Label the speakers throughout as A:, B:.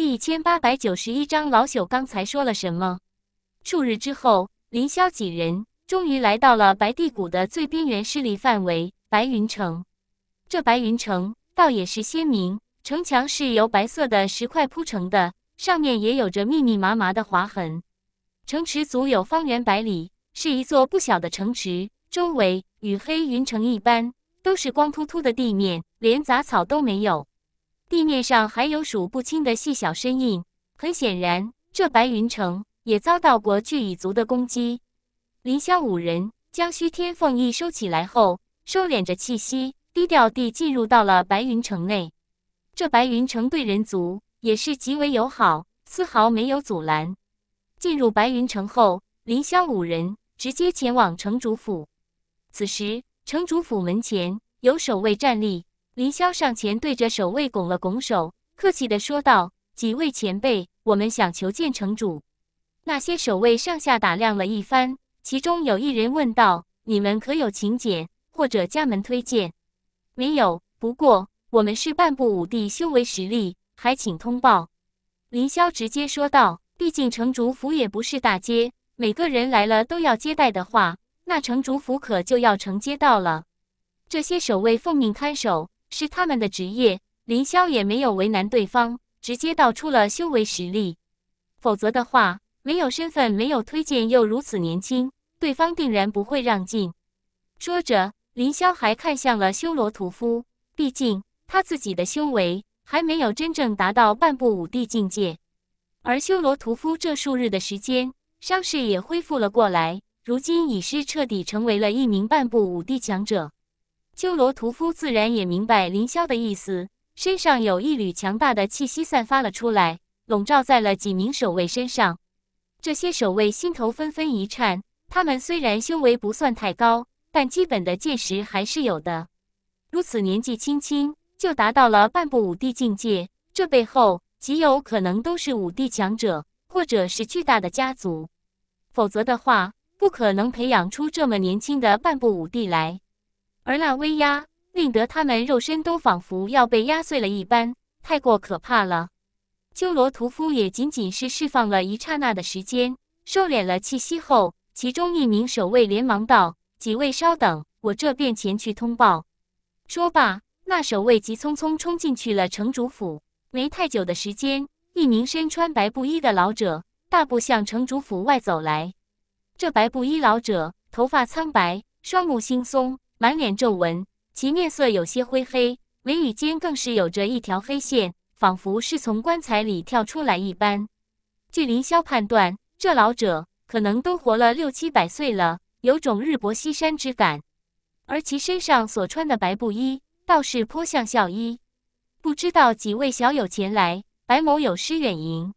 A: 第一千八百九十一章，老朽刚才说了什么？数日之后，林霄几人终于来到了白帝谷的最边缘势力范围——白云城。这白云城倒也是鲜明，城墙是由白色的石块铺成的，上面也有着密密麻麻的划痕。城池足有方圆百里，是一座不小的城池。周围与黑云城一般，都是光秃秃的地面，连杂草都没有。地面上还有数不清的细小身影。很显然，这白云城也遭到过巨蚁族的攻击。林霄五人将虚天凤翼收起来后，收敛着气息，低调地进入到了白云城内。这白云城对人族也是极为友好，丝毫没有阻拦。进入白云城后，林霄五人直接前往城主府。此时，城主府门前有守卫站立。林霄上前对着守卫拱了拱手，客气的说道：“几位前辈，我们想求见城主。”那些守卫上下打量了一番，其中有一人问道：“你们可有请柬或者家门推荐？”“没有，不过我们是半步武帝修为实力，还请通报。”林霄直接说道：“毕竟城主府也不是大街，每个人来了都要接待的话，那城主府可就要承接到了。”这些守卫奉命看守。是他们的职业，林霄也没有为难对方，直接道出了修为实力。否则的话，没有身份，没有推荐，又如此年轻，对方定然不会让进。说着，林霄还看向了修罗屠夫，毕竟他自己的修为还没有真正达到半步武帝境界，而修罗屠夫这数日的时间，伤势也恢复了过来，如今已是彻底成为了一名半步武帝强者。修罗屠夫自然也明白凌霄的意思，身上有一缕强大的气息散发了出来，笼罩在了几名守卫身上。这些守卫心头纷纷一颤，他们虽然修为不算太高，但基本的见识还是有的。如此年纪轻轻就达到了半步武帝境界，这背后极有可能都是武帝强者，或者是巨大的家族，否则的话，不可能培养出这么年轻的半步武帝来。而那威压令得他们肉身都仿佛要被压碎了一般，太过可怕了。修罗屠夫也仅仅是释放了一刹那的时间，收敛了气息后，其中一名守卫连忙道：“几位稍等，我这便前去通报。”说罢，那守卫急匆匆冲进去了城主府。没太久的时间，一名身穿白布衣的老者大步向城主府外走来。这白布衣老者头发苍白，双目惺忪。满脸皱纹，其面色有些灰黑，眉宇间更是有着一条黑线，仿佛是从棺材里跳出来一般。据林霄判断，这老者可能都活了六七百岁了，有种日薄西山之感。而其身上所穿的白布衣倒是颇像孝衣，不知道几位小友前来，白某有失远迎。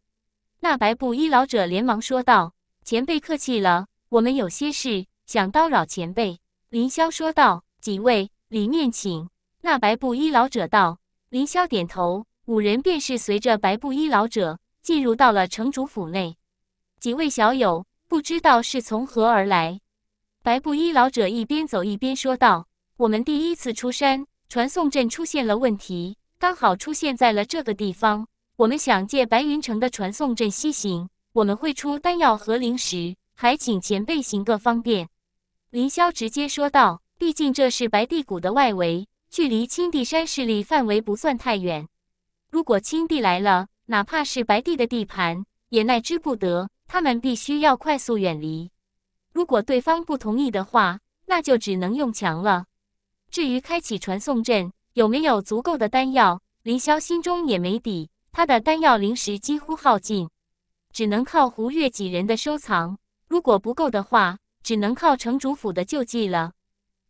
A: 那白布衣老者连忙说道：“前辈客气了，我们有些事想叨扰前辈。”凌霄说道：“几位，里面请。”那白布衣老者道。凌霄点头，五人便是随着白布衣老者进入到了城主府内。几位小友，不知道是从何而来？白布衣老者一边走一边说道：“我们第一次出山，传送阵出现了问题，刚好出现在了这个地方。我们想借白云城的传送阵西行，我们会出丹药和灵石，还请前辈行个方便。”凌霄直接说道：“毕竟这是白帝谷的外围，距离青帝山势力范围不算太远。如果青帝来了，哪怕是白帝的地盘，也奈之不得。他们必须要快速远离。如果对方不同意的话，那就只能用强了。至于开启传送阵有没有足够的丹药，凌霄心中也没底。他的丹药灵石几乎耗尽，只能靠胡月几人的收藏。如果不够的话。”只能靠城主府的救济了。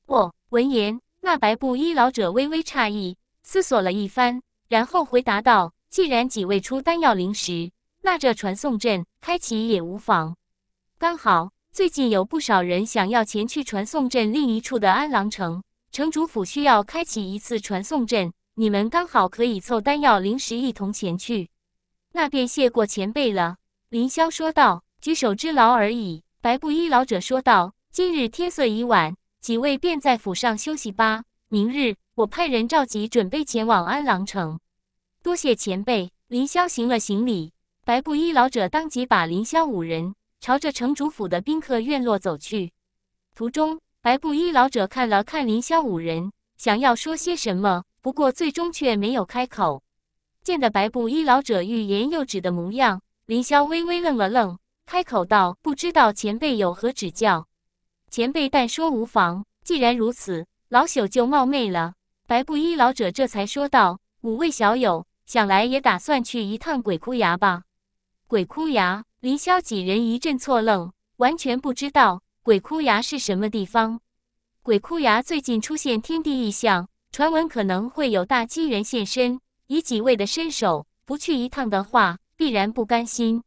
A: 我闻言，那白布衣老者微微诧异，思索了一番，然后回答道：“既然几位出丹药灵石，那这传送阵开启也无妨。刚好最近有不少人想要前去传送阵另一处的安狼城，城主府需要开启一次传送阵，你们刚好可以凑丹药灵石一同前去。那便谢过前辈了。”林霄说道：“举手之劳而已。”白布衣老者说道：“今日天色已晚，几位便在府上休息吧。明日我派人召集，准备前往安郎城。”多谢前辈，凌霄行了行礼。白布衣老者当即把凌霄五人朝着城主府的宾客院落走去。途中，白布衣老者看了看凌霄五人，想要说些什么，不过最终却没有开口。见得白布衣老者欲言又止的模样，凌霄微微愣了愣。开口道：“不知道前辈有何指教？前辈但说无妨。既然如此，老朽就冒昧了。”白布衣老者这才说道：“五位小友，想来也打算去一趟鬼哭崖吧？”鬼哭崖，林霄几人一阵错愣，完全不知道鬼哭崖是什么地方。鬼哭崖最近出现天地异象，传闻可能会有大机缘现身。以几位的身手，不去一趟的话，必然不甘心。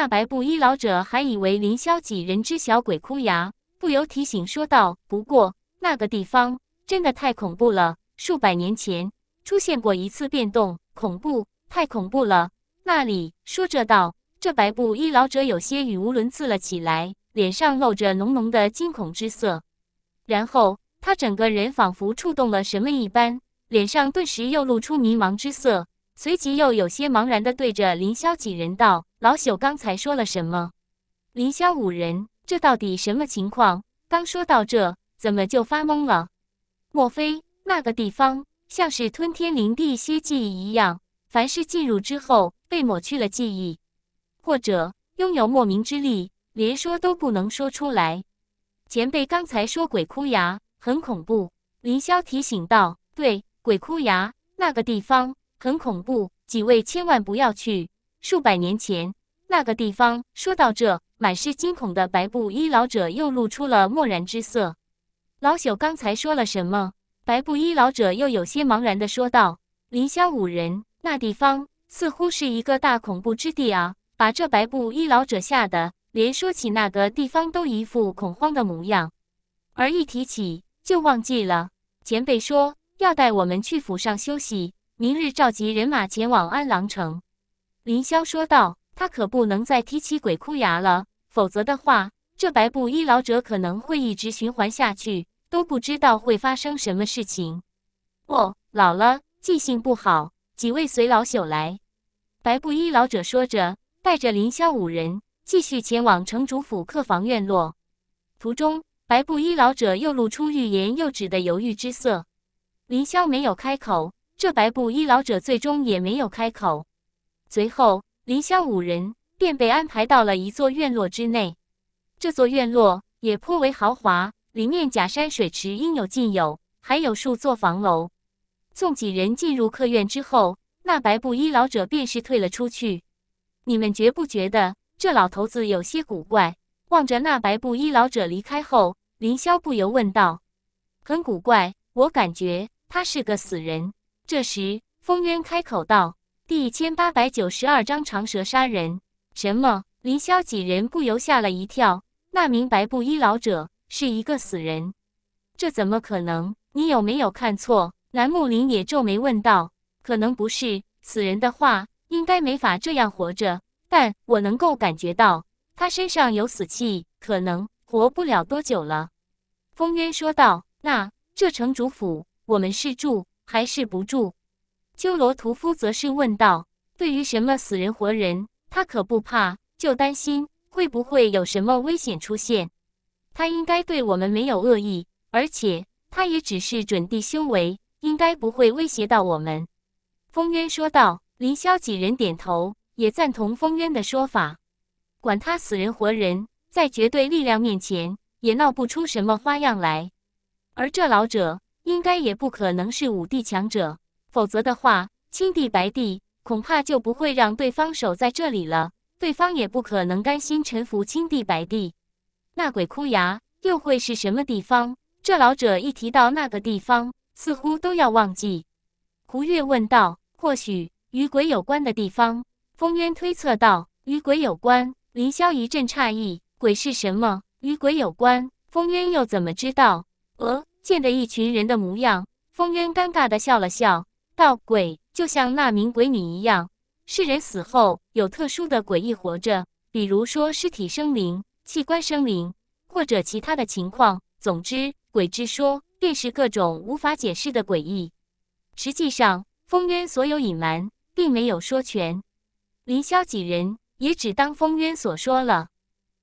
A: 那白布衣老者还以为林霄几人知晓鬼哭崖，不由提醒说道：“不过那个地方真的太恐怖了，数百年前出现过一次变动，恐怖，太恐怖了。”那里说着道，这白布衣老者有些语无伦次了起来，脸上露着浓浓的惊恐之色。然后他整个人仿佛触动了什么一般，脸上顿时又露出迷茫之色，随即又有些茫然的对着林霄几人道。老朽刚才说了什么？林霄五人，这到底什么情况？刚说到这，怎么就发懵了？莫非那个地方像是吞天灵地削记一样，凡是进入之后被抹去了记忆，或者拥有莫名之力，连说都不能说出来？前辈刚才说鬼哭崖很恐怖，林霄提醒道：“对，鬼哭崖那个地方很恐怖，几位千万不要去。”数百年前那个地方，说到这，满是惊恐的白布衣老者又露出了漠然之色。老朽刚才说了什么？白布衣老者又有些茫然的说道：“林霄五人那地方，似乎是一个大恐怖之地啊！”把这白布衣老者吓得连说起那个地方都一副恐慌的模样，而一提起就忘记了。前辈说要带我们去府上休息，明日召集人马前往安狼城。林霄说道：“他可不能再提起鬼哭崖了，否则的话，这白布衣老者可能会一直循环下去，都不知道会发生什么事情。”“哦，老了，记性不好。”几位随老朽来。”白布衣老者说着，带着林霄五人继续前往城主府客房院落。途中，白布衣老者又露出欲言又止的犹豫之色。林霄没有开口，这白布衣老者最终也没有开口。随后，林霄五人便被安排到了一座院落之内。这座院落也颇为豪华，里面假山水池应有尽有，还有数座房楼。送几人进入客院之后，那白布衣老者便是退了出去。你们觉不觉得这老头子有些古怪？望着那白布衣老者离开后，林霄不由问道：“很古怪，我感觉他是个死人。”这时，风渊开口道。第一千八百九十二章长蛇杀人。什么？林霄几人不由吓了一跳。那名白布衣老者是一个死人，这怎么可能？你有没有看错？南木林也皱眉问道。可能不是死人的话，应该没法这样活着。但我能够感觉到他身上有死气，可能活不了多久了。风渊说道。那这城主府，我们是住还是不住？修罗屠夫则是问道：“对于什么死人活人，他可不怕，就担心会不会有什么危险出现。他应该对我们没有恶意，而且他也只是准地修为，应该不会威胁到我们。”风渊说道。林霄几人点头，也赞同风渊的说法。管他死人活人，在绝对力量面前也闹不出什么花样来。而这老者，应该也不可能是五帝强者。否则的话，青帝白帝恐怕就不会让对方守在这里了。对方也不可能甘心臣服青帝白帝。那鬼哭崖又会是什么地方？这老者一提到那个地方，似乎都要忘记。胡月问道：“或许与鬼有关的地方？”风渊推测道：“与鬼有关。”林霄一阵诧异：“鬼是什么？与鬼有关？”风渊又怎么知道？呃，见的一群人的模样，风渊尴尬的笑了笑。道鬼就像那名鬼女一样，是人死后有特殊的诡异活着，比如说尸体生灵、器官生灵或者其他的情况。总之，鬼之说便是各种无法解释的诡异。实际上，封渊所有隐瞒并没有说全，林萧几人也只当封渊所说了。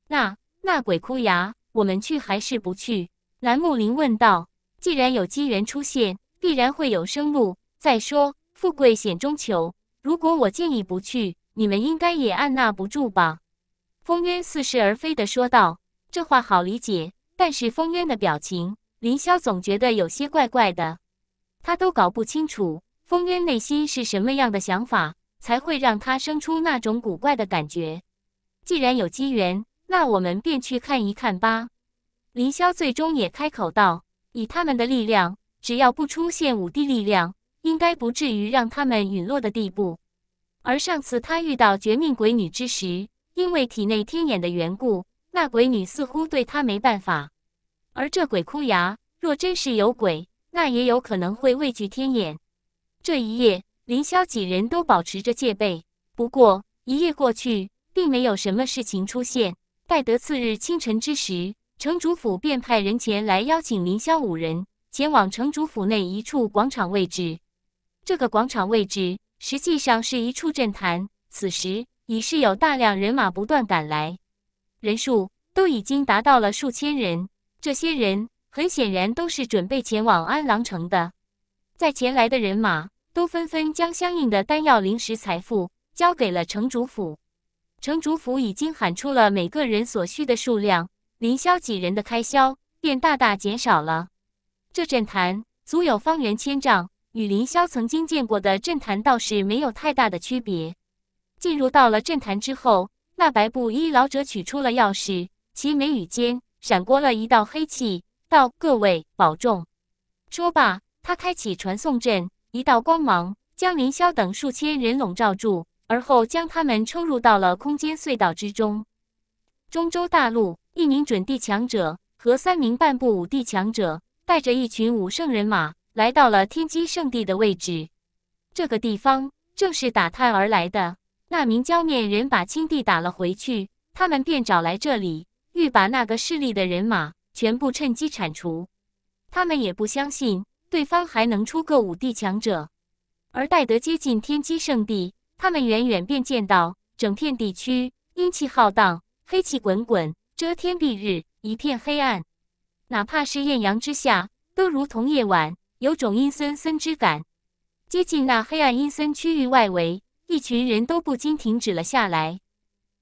A: 那那鬼哭崖，我们去还是不去？蓝木林问道。既然有机缘出现，必然会有生路。再说，富贵险中求。如果我建议不去，你们应该也按捺不住吧？风渊似是而非地说道。这话好理解，但是风渊的表情，林霄总觉得有些怪怪的。他都搞不清楚风渊内心是什么样的想法，才会让他生出那种古怪的感觉。既然有机缘，那我们便去看一看吧。林霄最终也开口道：“以他们的力量，只要不出现五帝力量。”应该不至于让他们陨落的地步。而上次他遇到绝命鬼女之时，因为体内天眼的缘故，那鬼女似乎对他没办法。而这鬼哭崖若真是有鬼，那也有可能会畏惧天眼。这一夜，凌霄几人都保持着戒备。不过一夜过去，并没有什么事情出现。待得次日清晨之时，城主府便派人前来邀请凌霄五人前往城主府内一处广场位置。这个广场位置实际上是一处政坛，此时已是有大量人马不断赶来，人数都已经达到了数千人。这些人很显然都是准备前往安狼城的，在前来的人马都纷纷将相应的丹药、临时财富交给了城主府。城主府已经喊出了每个人所需的数量，林萧几人的开销便大大减少了。这阵坛足有方圆千丈。与凌霄曾经见过的镇坛倒是没有太大的区别。进入到了镇坛之后，那白布衣老者取出了钥匙，其眉宇间闪过了一道黑气，道：“各位保重。”说罢，他开启传送阵，一道光芒将凌霄等数千人笼罩住，而后将他们抽入到了空间隧道之中。中州大陆，一名准帝强者和三名半步武帝强者带着一群武圣人马。来到了天机圣地的位置，这个地方正是打探而来的那名焦面人把青帝打了回去，他们便找来这里，欲把那个势力的人马全部趁机铲除。他们也不相信对方还能出个五帝强者，而待得接近天机圣地，他们远远便见到整片地区阴气浩荡，黑气滚滚，遮天蔽日，一片黑暗，哪怕是艳阳之下，都如同夜晚。有种阴森森之感。接近那黑暗阴森区域外围，一群人都不禁停止了下来，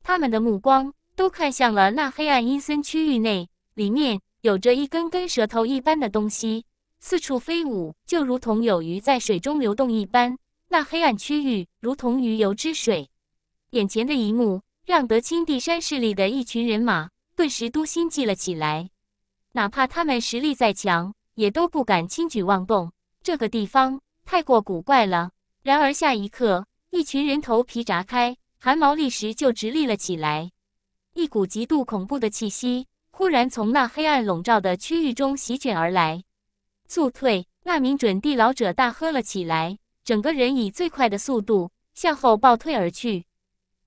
A: 他们的目光都看向了那黑暗阴森区域内，里面有着一根根舌头一般的东西四处飞舞，就如同有鱼在水中流动一般。那黑暗区域如同鱼游之水，眼前的一幕让德清地山势力的一群人马顿时都心悸了起来，哪怕他们实力再强。也都不敢轻举妄动，这个地方太过古怪了。然而下一刻，一群人头皮炸开，汗毛立时就直立了起来，一股极度恐怖的气息忽然从那黑暗笼罩的区域中席卷而来。速退！那名准地老者大喝了起来，整个人以最快的速度向后暴退而去。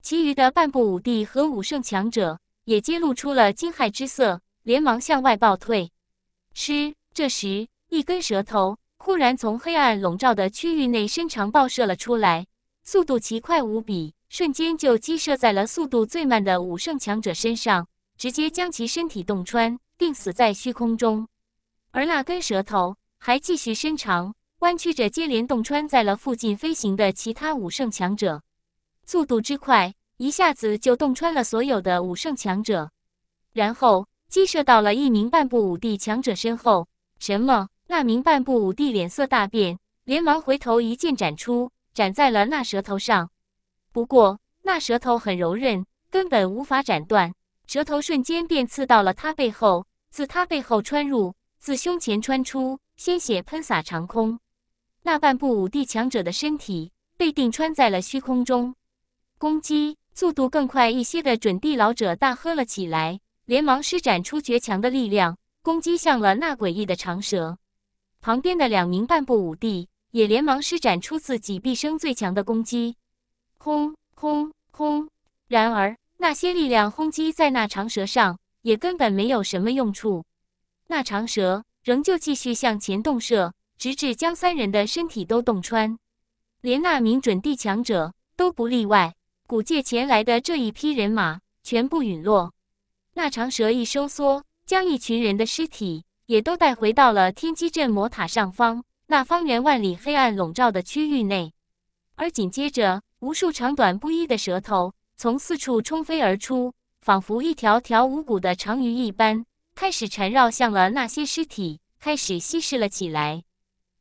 A: 其余的半步武帝和武圣强者也揭露出了惊骇之色，连忙向外暴退。吃！这时，一根舌头忽然从黑暗笼罩的区域内伸长爆射了出来，速度奇快无比，瞬间就击射在了速度最慢的武圣强者身上，直接将其身体洞穿，定死在虚空中。而那根舌头还继续伸长，弯曲着接连洞穿在了附近飞行的其他武圣强者，速度之快，一下子就洞穿了所有的武圣强者，然后击射到了一名半步武帝强者身后。什么？那名半步武帝脸色大变，连忙回头，一剑斩出，斩在了那蛇头上。不过那蛇头很柔韧，根本无法斩断。蛇头瞬间便刺到了他背后，自他背后穿入，自胸前穿出，鲜血喷洒长空。那半步武帝强者的身体被定穿在了虚空中。攻击速度更快一些的准地老者大喝了起来，连忙施展出绝强的力量。攻击向了那诡异的长蛇，旁边的两名半步武帝也连忙施展出自己毕生最强的攻击，轰轰轰！然而那些力量轰击在那长蛇上，也根本没有什么用处。那长蛇仍旧继续向前洞射，直至将三人的身体都洞穿，连那名准地强者都不例外。古界前来的这一批人马全部陨落。那长蛇一收缩。将一群人的尸体也都带回到了天机镇魔塔上方那方圆万里黑暗笼罩的区域内，而紧接着，无数长短不一的舌头从四处冲飞而出，仿佛一条条无骨的长鱼一般，开始缠绕向了那些尸体，开始吸释了起来。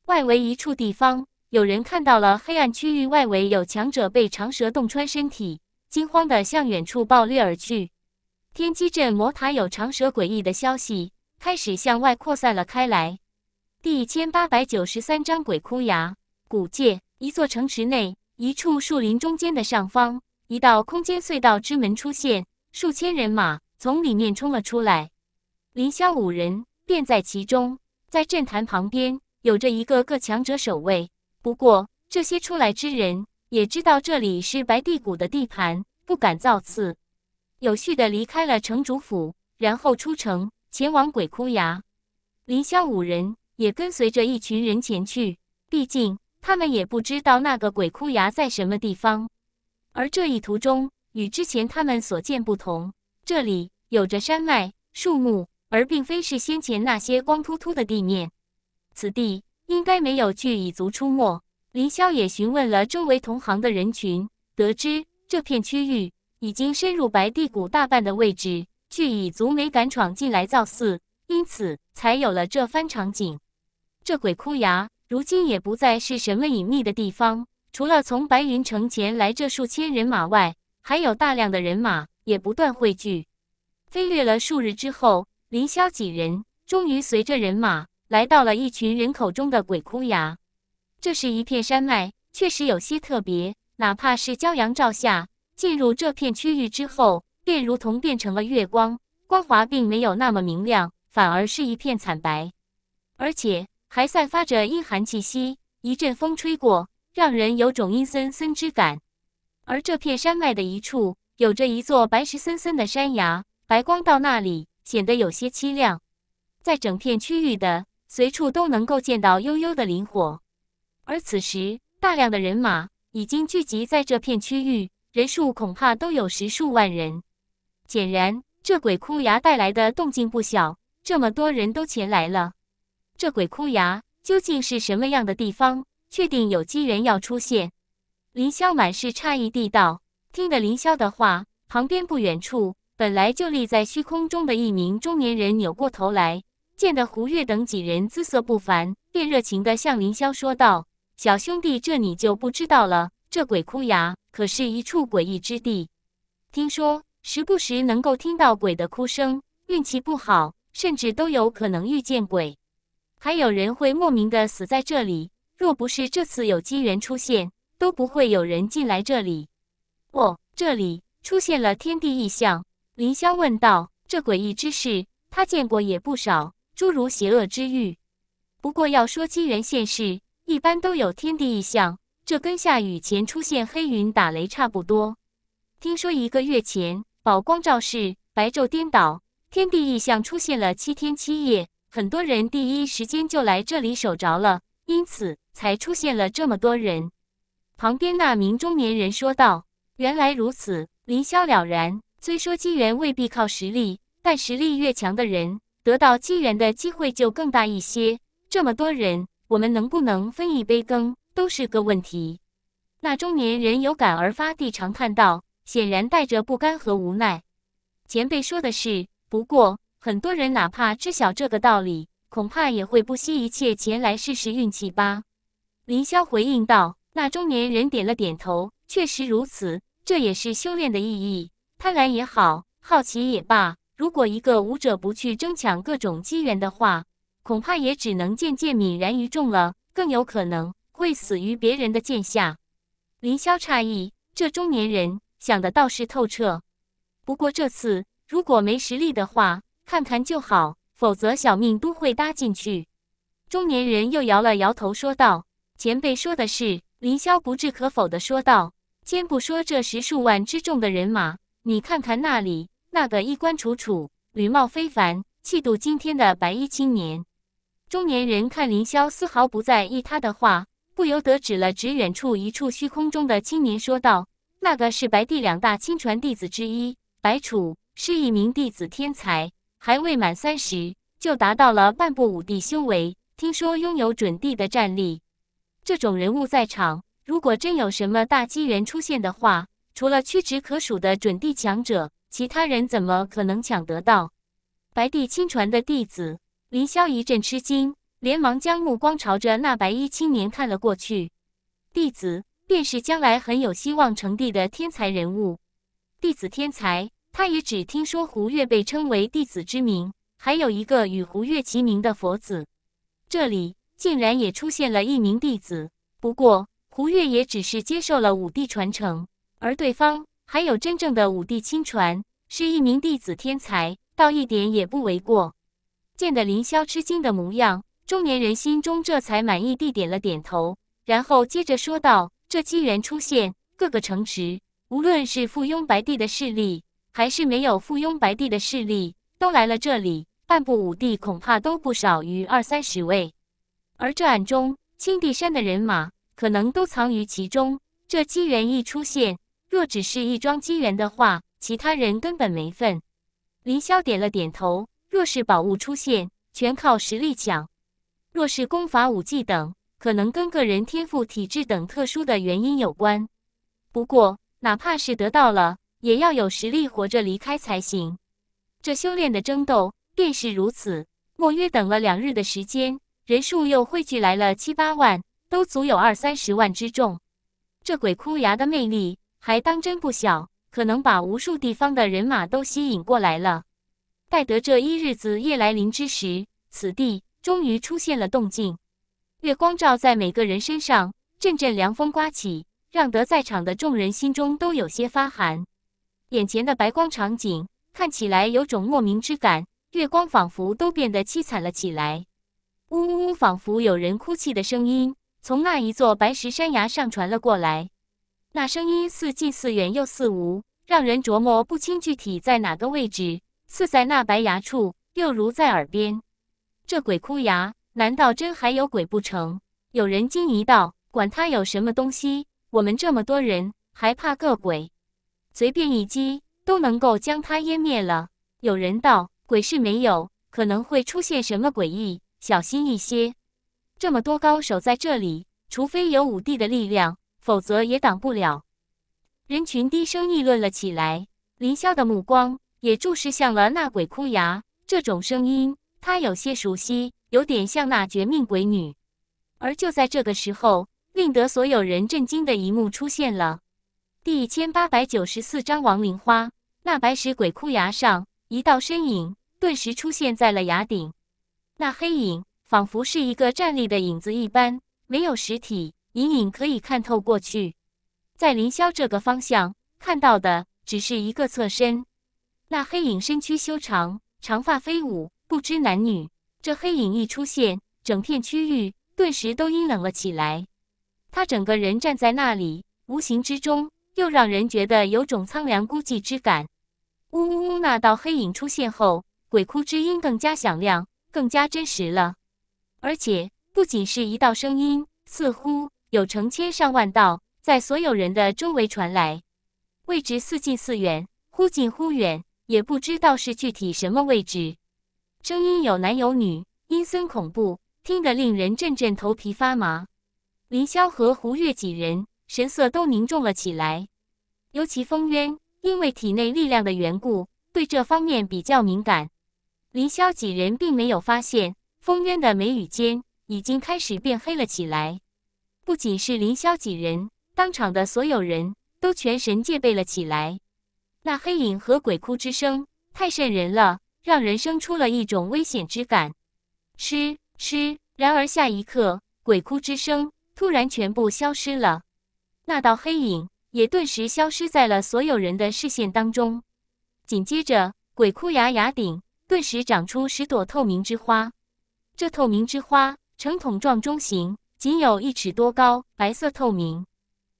A: 外围一处地方，有人看到了黑暗区域外围有强者被长蛇洞穿身体，惊慌地向远处暴掠而去。天机镇魔塔有长蛇诡异的消息开始向外扩散了开来。第一千八百九十三章鬼窟崖。古界一座城池内，一处树林中间的上方，一道空间隧道之门出现，数千人马从里面冲了出来。林霄五人便在其中，在镇坛旁边有着一个个强者守卫。不过，这些出来之人也知道这里是白帝谷的地盘，不敢造次。有序的离开了城主府，然后出城前往鬼哭崖。林霄五人也跟随着一群人前去，毕竟他们也不知道那个鬼哭崖在什么地方。而这一途中，与之前他们所见不同，这里有着山脉、树木，而并非是先前那些光秃秃的地面。此地应该没有巨蚁族出没。林霄也询问了周围同行的人群，得知这片区域。已经深入白帝谷大半的位置，却以足没敢闯进来造寺，因此才有了这番场景。这鬼哭崖如今也不再是什么隐秘的地方，除了从白云城前来这数千人马外，还有大量的人马也不断汇聚。飞掠了数日之后，凌霄几人终于随着人马来到了一群人口中的鬼哭崖。这是一片山脉，确实有些特别，哪怕是骄阳照下。进入这片区域之后，便如同变成了月光，光华并没有那么明亮，反而是一片惨白，而且还散发着阴寒气息。一阵风吹过，让人有种阴森森之感。而这片山脉的一处，有着一座白石森森的山崖，白光到那里显得有些凄凉。在整片区域的随处都能够见到悠悠的灵火，而此时大量的人马已经聚集在这片区域。人数恐怕都有十数万人，显然这鬼哭崖带来的动静不小，这么多人都前来了。这鬼哭崖究竟是什么样的地方？确定有机缘要出现？林霄满是诧异地道。听得林霄的话，旁边不远处本来就立在虚空中的一名中年人扭过头来，见得胡月等几人姿色不凡，便热情地向林霄说道：“小兄弟，这你就不知道了，这鬼哭崖。”可是，一处诡异之地，听说时不时能够听到鬼的哭声，运气不好，甚至都有可能遇见鬼，还有人会莫名的死在这里。若不是这次有机缘出现，都不会有人进来这里。哦，这里出现了天地异象，林香问道：“这诡异之事，他见过也不少，诸如邪恶之域。不过要说机缘现世，一般都有天地异象。”这跟下雨前出现黑云打雷差不多。听说一个月前宝光照世，白昼颠倒，天地异象出现了七天七夜，很多人第一时间就来这里守着了，因此才出现了这么多人。旁边那名中年人说道：“原来如此。”凌霄了然。虽说机缘未必靠实力，但实力越强的人，得到机缘的机会就更大一些。这么多人，我们能不能分一杯羹？都是个问题。那中年人有感而发地长叹道，显然带着不甘和无奈。前辈说的是，不过很多人哪怕知晓这个道理，恐怕也会不惜一切前来试试运气吧。林霄回应道。那中年人点了点头，确实如此。这也是修炼的意义。贪婪也好，好奇也罢，如果一个武者不去争抢各种机缘的话，恐怕也只能渐渐泯然于众了，更有可能。会死于别人的剑下。林霄诧异，这中年人想的倒是透彻。不过这次如果没实力的话，看看就好，否则小命都会搭进去。中年人又摇了摇头，说道：“前辈说的是。”林霄不置可否的说道：“先不说这十数万之众的人马，你看看那里那个衣冠楚楚、吕貌非凡、气度惊天的白衣青年。”中年人看林霄丝毫不在意他的话。不由得指了指远处一处虚空中的青年，说道：“那个是白帝两大亲传弟子之一，白楚是一名弟子天才，还未满三十就达到了半步武帝修为，听说拥有准帝的战力。这种人物在场，如果真有什么大机缘出现的话，除了屈指可数的准帝强者，其他人怎么可能抢得到？白帝亲传的弟子，林霄一阵吃惊。”连忙将目光朝着那白衣青年看了过去。弟子便是将来很有希望成帝的天才人物。弟子天才，他也只听说胡月被称为弟子之名，还有一个与胡月齐名的佛子。这里竟然也出现了一名弟子。不过胡月也只是接受了武帝传承，而对方还有真正的武帝亲传，是一名弟子天才，倒一点也不为过。见得凌霄吃惊的模样。中年人心中这才满意地点了点头，然后接着说道：“这机缘出现，各个城池，无论是附庸白帝的势力，还是没有附庸白帝的势力，都来了这里。半步五帝恐怕都不少于二三十位，而这暗中青帝山的人马，可能都藏于其中。这机缘一出现，若只是一桩机缘的话，其他人根本没份。”林霄点了点头：“若是宝物出现，全靠实力抢。”若是功法、武技等，可能跟个人天赋、体质等特殊的原因有关。不过，哪怕是得到了，也要有实力活着离开才行。这修炼的争斗便是如此。莫约等了两日的时间，人数又汇聚来了七八万，都足有二三十万之众。这鬼哭崖的魅力还当真不小，可能把无数地方的人马都吸引过来了。待得这一日子夜来临之时，此地。终于出现了动静，月光照在每个人身上，阵阵凉风刮起，让得在场的众人心中都有些发寒。眼前的白光场景看起来有种莫名之感，月光仿佛都变得凄惨了起来。呜呜呜，仿佛有人哭泣的声音从那一座白石山崖上传了过来，那声音似近似远又似无，让人琢磨不清具体在哪个位置，似在那白崖处，又如在耳边。这鬼哭崖，难道真还有鬼不成？有人惊疑道：“管他有什么东西，我们这么多人，还怕个鬼？随便一击都能够将他湮灭了。”有人道：“鬼是没有，可能会出现什么诡异，小心一些。这么多高手在这里，除非有五帝的力量，否则也挡不了。”人群低声议论了起来。林霄的目光也注视向了那鬼哭崖，这种声音。他有些熟悉，有点像那绝命鬼女。而就在这个时候，令得所有人震惊的一幕出现了。第一千八百九十四张亡灵花，那白石鬼窟崖上，一道身影顿时出现在了崖顶。那黑影仿佛是一个站立的影子一般，没有实体，隐隐可以看透过去。在凌霄这个方向看到的，只是一个侧身。那黑影身躯修长，长发飞舞。不知男女，这黑影一出现，整片区域顿时都阴冷了起来。他整个人站在那里，无形之中又让人觉得有种苍凉孤寂之感。呜呜呜！那道黑影出现后，鬼哭之音更加响亮，更加真实了。而且不仅是一道声音，似乎有成千上万道在所有人的周围传来，位置似近似远，忽近忽远，也不知道是具体什么位置。声音有男有女，阴森恐怖，听得令人阵阵头皮发麻。林萧和胡月几人神色都凝重了起来，尤其风渊，因为体内力量的缘故，对这方面比较敏感。林萧几人并没有发现，风渊的眉宇间已经开始变黑了起来。不仅是林萧几人，当场的所有人都全神戒备了起来。那黑影和鬼哭之声太瘆人了。让人生出了一种危险之感，吃吃，然而下一刻，鬼哭之声突然全部消失了，那道黑影也顿时消失在了所有人的视线当中。紧接着，鬼哭崖崖顶顿时长出十朵透明之花，这透明之花呈筒状中型，仅有一尺多高，白色透明，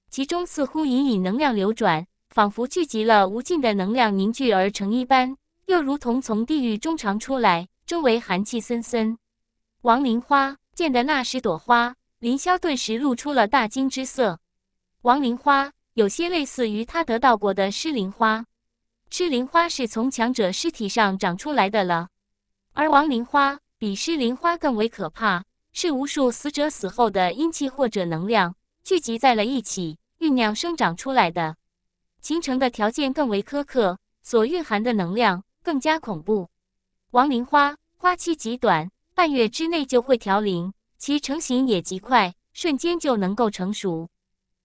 A: 其中似乎隐隐能量流转，仿佛聚集了无尽的能量凝聚而成一般。又如同从地狱中长出来，周围寒气森森。王灵花见得那十朵花，林霄顿时露出了大惊之色。王灵花有些类似于他得到过的尸灵花，尸灵花是从强者尸体上长出来的了，而王灵花比尸灵花更为可怕，是无数死者死后的阴气或者能量聚集在了一起，酝酿生长出来的，形成的条件更为苛刻，所蕴含的能量。更加恐怖，亡灵花花期极短，半月之内就会凋零，其成型也极快，瞬间就能够成熟。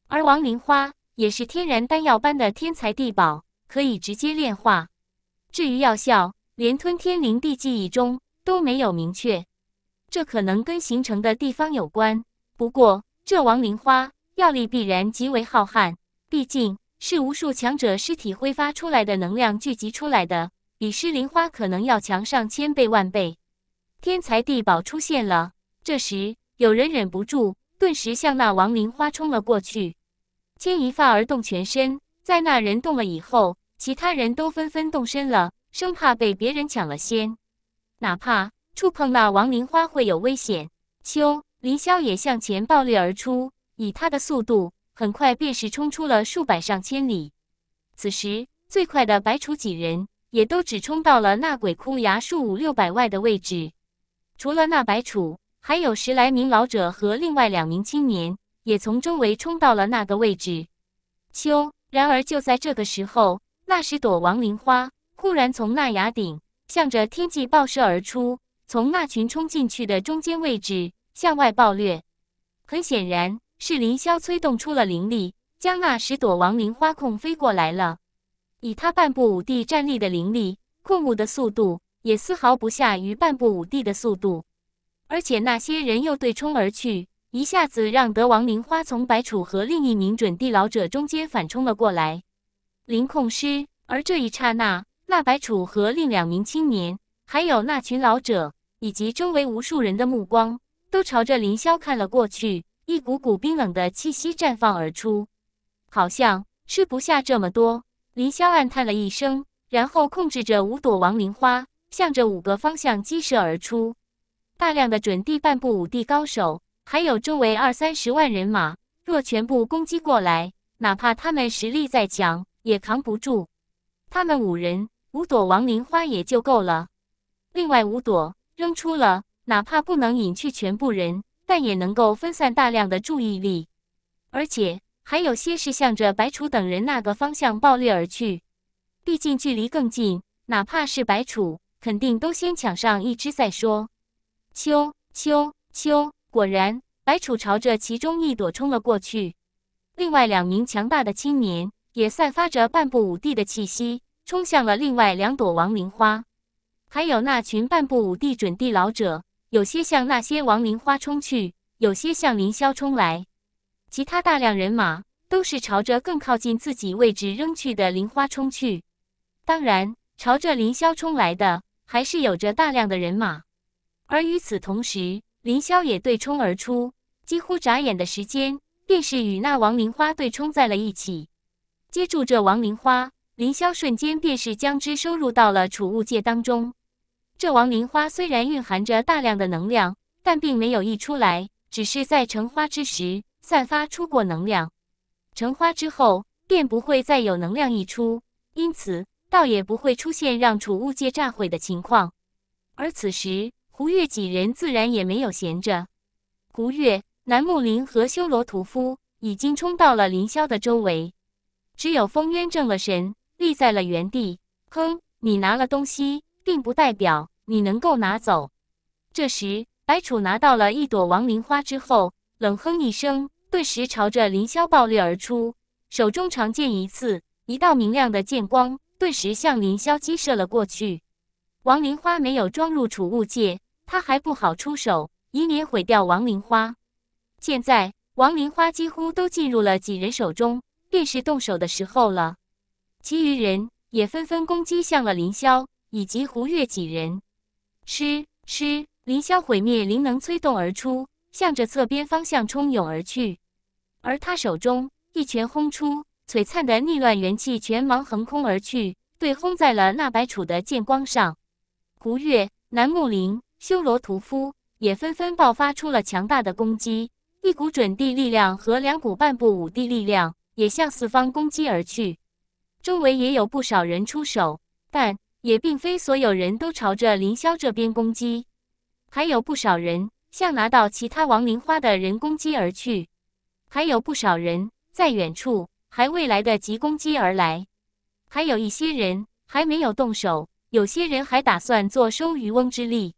A: 而亡灵花也是天然丹药般的天才地宝，可以直接炼化。至于药效，连吞天灵地记忆中都没有明确，这可能跟形成的地方有关。不过，这亡灵花药力必然极为浩瀚，毕竟是无数强者尸体挥发出来的能量聚集出来的。比失灵花可能要强上千倍万倍，天才地宝出现了。这时有人忍不住，顿时向那亡灵花冲了过去。牵一发而动全身，在那人动了以后，其他人都纷纷动身了，生怕被别人抢了先。哪怕触碰那亡灵花会有危险，秋凌霄也向前暴掠而出。以他的速度，很快便是冲出了数百上千里。此时最快的白楚几人。也都只冲到了那鬼窟崖数五六百外的位置，除了那白楚，还有十来名老者和另外两名青年，也从周围冲到了那个位置。秋。然而就在这个时候，那十朵亡灵花忽然从那崖顶向着天际爆射而出，从那群冲进去的中间位置向外暴掠。很显然，是凌霄催动出了灵力，将那十朵亡灵花控飞过来了。以他半步武帝战力的灵力控物的速度，也丝毫不下于半步武帝的速度。而且那些人又对冲而去，一下子让德王灵花从白楚和另一名准地老者中间反冲了过来，灵控师，而这一刹那，那白楚和另两名青年，还有那群老者以及周围无数人的目光，都朝着凌霄看了过去，一股股冰冷的气息绽放而出，好像吃不下这么多。林萧暗叹了一声，然后控制着五朵亡灵花，向着五个方向激射而出。大量的准地半步五帝高手，还有周围二三十万人马，若全部攻击过来，哪怕他们实力再强，也扛不住。他们五人，五朵亡灵花也就够了。另外五朵扔出了，哪怕不能引去全部人，但也能够分散大量的注意力，而且。还有些是向着白楚等人那个方向暴掠而去，毕竟距离更近，哪怕是白楚，肯定都先抢上一只再说。咻！咻！咻！果然，白楚朝着其中一朵冲了过去。另外两名强大的青年也散发着半步武帝的气息，冲向了另外两朵亡灵花。还有那群半步武帝准帝老者，有些向那些亡灵花冲去，有些向凌霄冲来。其他大量人马都是朝着更靠近自己位置扔去的灵花冲去，当然，朝着凌霄冲来的还是有着大量的人马。而与此同时，凌霄也对冲而出，几乎眨眼的时间，便是与那王灵花对冲在了一起。接住这王灵花，凌霄瞬间便是将之收入到了储物界当中。这王灵花虽然蕴含着大量的能量，但并没有溢出来，只是在成花之时。散发出过能量，成花之后便不会再有能量溢出，因此倒也不会出现让储物界炸毁的情况。而此时，胡月几人自然也没有闲着。胡月、南木林和修罗屠夫已经冲到了凌霄的周围，只有风渊正了神，立在了原地。哼，你拿了东西，并不代表你能够拿走。这时，白楚拿到了一朵亡灵花之后。冷哼一声，顿时朝着凌霄爆裂而出，手中长剑一刺，一道明亮的剑光顿时向凌霄激射了过去。王灵花没有装入储物界，他还不好出手，以免毁掉王灵花。现在王灵花几乎都进入了几人手中，便是动手的时候了。其余人也纷纷攻击向了凌霄以及胡月几人。吃吃，凌霄毁灭灵能催动而出。向着侧边方向冲涌而去，而他手中一拳轰出，璀璨的逆乱元气全芒横空而去，对轰在了那白楚的剑光上。胡月、南木林、修罗屠夫也纷纷爆发出了强大的攻击，一股准地力量和两股半步武帝力量也向四方攻击而去。周围也有不少人出手，但也并非所有人都朝着凌霄这边攻击，还有不少人。向拿到其他亡灵花的人攻击而去，还有不少人在远处还未来得及攻击而来，还有一些人还没有动手，有些人还打算做收渔翁之利。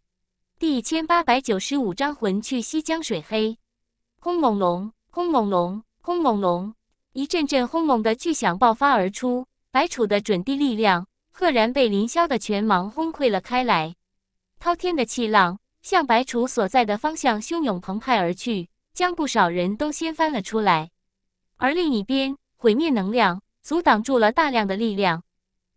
A: 第一千八百九十五章魂去西江水黑，轰隆隆，轰隆隆，轰隆隆，一阵阵轰隆的巨响爆发而出，白楚的准地力量赫然被凌霄的拳芒轰溃了开来，滔天的气浪。向白楚所在的方向汹涌澎湃而去，将不少人都掀翻了出来。而另一边，毁灭能量阻挡住了大量的力量。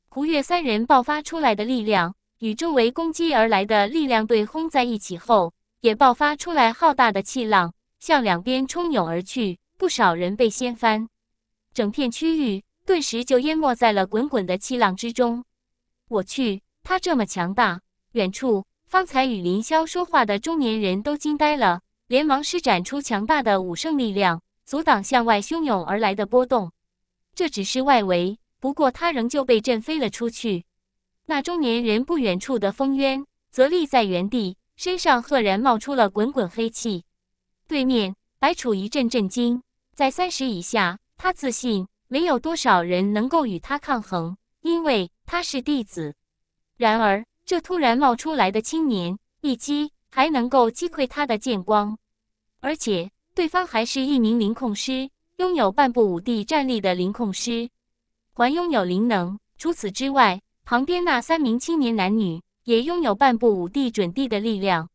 A: 胡月三人爆发出来的力量与周围攻击而来的力量对轰在一起后，也爆发出来浩大的气浪，向两边冲涌而去，不少人被掀翻。整片区域顿时就淹没在了滚滚的气浪之中。我去，他这么强大！远处。方才与林霄说话的中年人都惊呆了，连忙施展出强大的武圣力量，阻挡向外汹涌而来的波动。这只是外围，不过他仍旧被震飞了出去。那中年人不远处的风渊则立在原地，身上赫然冒出了滚滚黑气。对面白楚一阵震惊，在三十以下，他自信没有多少人能够与他抗衡，因为他是弟子。然而。这突然冒出来的青年一击还能够击溃他的剑光，而且对方还是一名灵控师，拥有半步五帝战力的灵控师，还拥有灵能。除此之外，旁边那三名青年男女也拥有半步五帝、准帝的力量。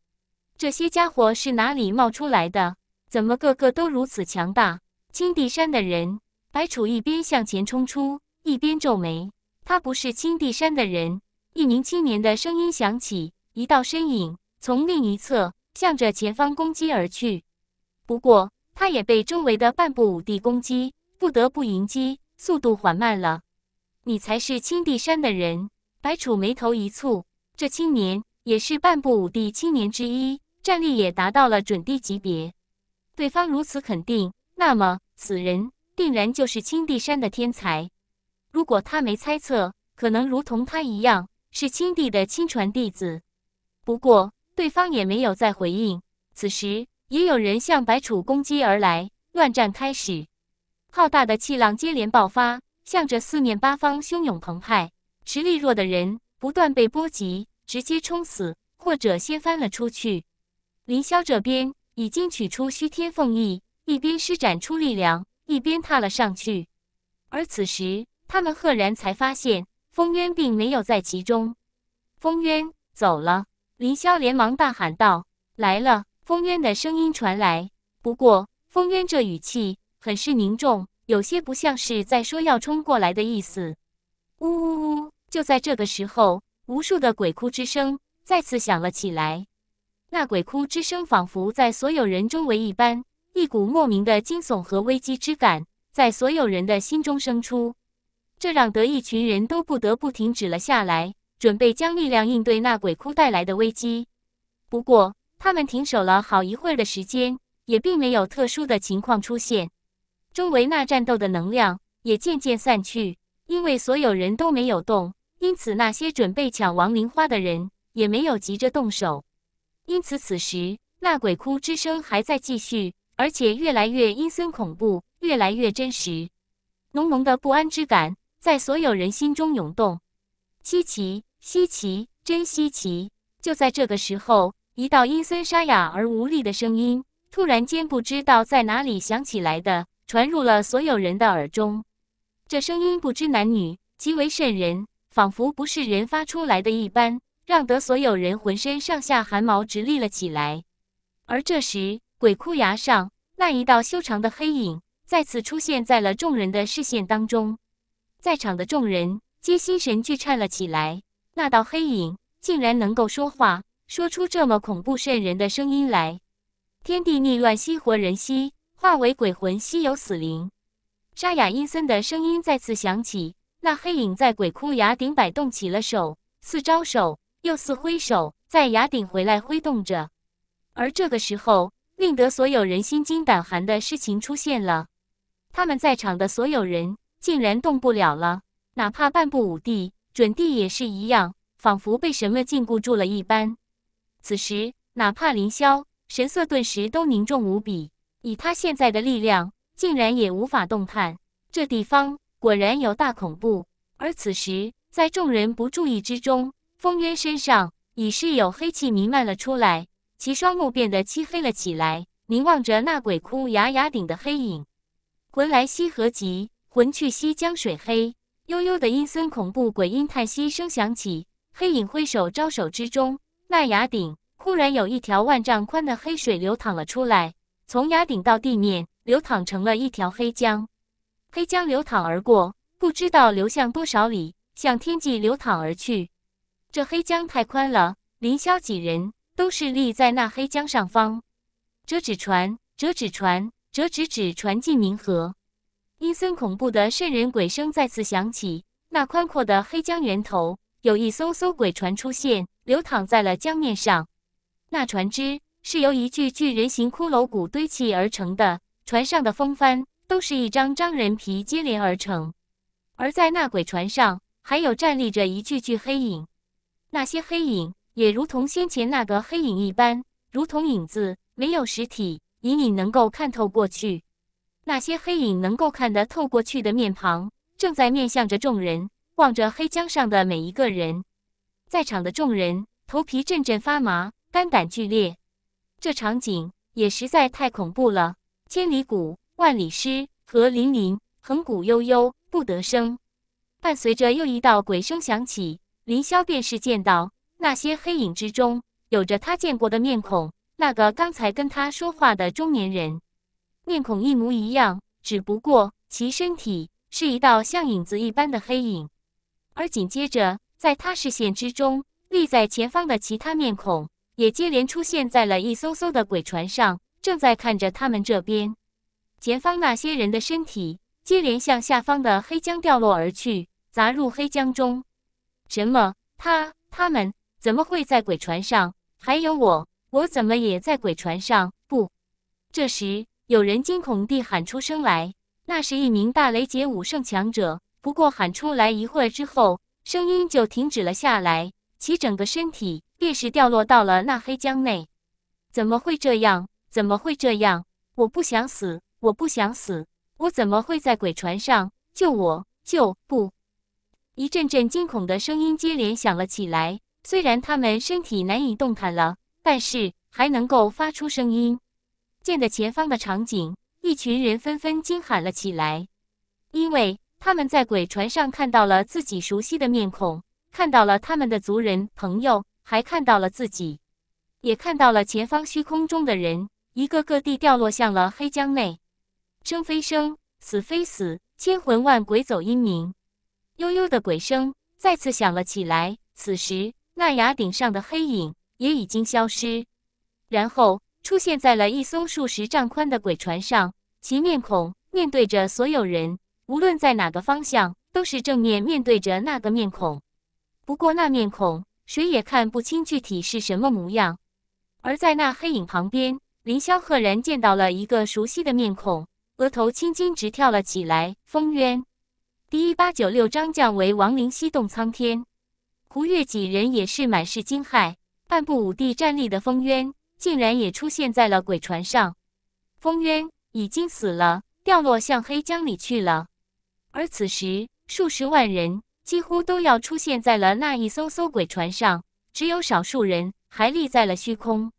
A: 这些家伙是哪里冒出来的？怎么个个都如此强大？青帝山的人，白楚一边向前冲出，一边皱眉。他不是青帝山的人。一名青年的声音响起，一道身影从另一侧向着前方攻击而去。不过，他也被周围的半步武帝攻击，不得不迎击，速度缓慢了。你才是青帝山的人？白楚眉头一蹙，这青年也是半步武帝青年之一，战力也达到了准帝级别。对方如此肯定，那么此人定然就是青帝山的天才。如果他没猜测，可能如同他一样。是青帝的亲传弟子，不过对方也没有再回应。此时，也有人向白楚攻击而来，乱战开始，浩大的气浪接连爆发，向着四面八方汹涌澎湃。实力弱的人不断被波及，直接冲死或者掀翻了出去。凌霄这边已经取出虚天凤翼，一边施展出力量，一边踏了上去。而此时，他们赫然才发现。风渊并没有在其中，风渊走了。林萧连忙大喊道：“来了！”风渊的声音传来，不过风渊这语气很是凝重，有些不像是在说要冲过来的意思。呜呜呜！就在这个时候，无数的鬼哭之声再次响了起来。那鬼哭之声仿佛在所有人周围一般，一股莫名的惊悚和危机之感在所有人的心中生出。这让得一群人都不得不停止了下来，准备将力量应对那鬼窟带来的危机。不过，他们停手了好一会儿的时间，也并没有特殊的情况出现。周围那战斗的能量也渐渐散去，因为所有人都没有动，因此那些准备抢亡灵花的人也没有急着动手。因此，此时那鬼哭之声还在继续，而且越来越阴森恐怖，越来越真实，浓浓的不安之感。在所有人心中涌动，稀奇，稀奇，真稀奇！就在这个时候，一道阴森、沙哑而无力的声音，突然间不知道在哪里响起来的，传入了所有人的耳中。这声音不知男女，极为瘆人，仿佛不是人发出来的一般，让得所有人浑身上下汗毛直立了起来。而这时，鬼哭崖上那一道修长的黑影，再次出现在了众人的视线当中。在场的众人皆心神俱颤了起来。那道黑影竟然能够说话，说出这么恐怖瘆人的声音来。天地逆乱，吸活人息，化为鬼魂，吸有死灵。沙哑阴森的声音再次响起。那黑影在鬼窟崖顶摆动起了手，似招手又似挥手，在崖顶回来挥动着。而这个时候，令得所有人心惊胆寒的事情出现了。他们在场的所有人。竟然动不了了，哪怕半步武帝、准帝也是一样，仿佛被什么禁锢住了一般。此时，哪怕凌霄神色顿时都凝重无比，以他现在的力量，竟然也无法动弹。这地方果然有大恐怖。而此时，在众人不注意之中，风渊身上已是有黑气弥漫了出来，其双目变得漆黑了起来，凝望着那鬼哭崖崖顶的黑影，魂来兮何集魂去西江水黑，悠悠的阴森恐怖鬼音叹息声响起。黑影挥手招手之中，那崖顶忽然有一条万丈宽的黑水流淌了出来，从崖顶到地面流淌成了一条黑江。黑江流淌而过，不知道流向多少里，向天际流淌而去。这黑江太宽了，林霄几人都是立在那黑江上方。折纸船，折纸船，折纸纸船进冥河。阴森恐怖的瘆人鬼声再次响起，那宽阔的黑江源头，有一艘艘鬼船出现，流淌在了江面上。那船只是由一具具人形骷髅骨堆砌而成的，船上的风帆都是一张张人皮接连而成。而在那鬼船上，还有站立着一具具黑影，那些黑影也如同先前那个黑影一般，如同影子，没有实体，隐隐能够看透过去。那些黑影能够看得透过去的面庞，正在面向着众人，望着黑江上的每一个人。在场的众人头皮阵阵发麻，肝胆俱裂。这场景也实在太恐怖了。千里谷，万里尸，和林林，横谷悠悠不得声。伴随着又一道鬼声响起，林萧便是见到那些黑影之中，有着他见过的面孔，那个刚才跟他说话的中年人。面孔一模一样，只不过其身体是一道像影子一般的黑影。而紧接着，在他视线之中，立在前方的其他面孔也接连出现在了一艘艘的鬼船上，正在看着他们这边。前方那些人的身体接连向下方的黑江掉落而去，砸入黑江中。什么？他他们怎么会在鬼船上？还有我，我怎么也在鬼船上？不，这时。有人惊恐地喊出声来，那是一名大雷劫武圣强者。不过喊出来一会儿之后，声音就停止了下来，其整个身体便是掉落到了那黑江内。怎么会这样？怎么会这样？我不想死！我不想死！我怎么会在鬼船上？救我！救不？一阵阵惊恐的声音接连响了起来。虽然他们身体难以动弹了，但是还能够发出声音。见得前方的场景，一群人纷纷惊喊了起来，因为他们在鬼船上看到了自己熟悉的面孔，看到了他们的族人、朋友，还看到了自己，也看到了前方虚空中的人，一个个地掉落向了黑江内。生非生死非死，千魂万鬼走阴冥，悠悠的鬼声再次响了起来。此时，那崖顶上的黑影也已经消失，然后。出现在了一艘数十丈宽的鬼船上，其面孔面对着所有人，无论在哪个方向，都是正面面对着那个面孔。不过那面孔谁也看不清具体是什么模样。而在那黑影旁边，林霄赫然见到了一个熟悉的面孔，额头青筋直跳了起来。风渊第一八九六章降为亡灵西洞苍天，胡月几人也是满是惊骇，半步武帝站立的风渊。竟然也出现在了鬼船上，风渊已经死了，掉落向黑江里去了。而此时，数十万人几乎都要出现在了那一艘艘鬼船上，只有少数人还立在了虚空。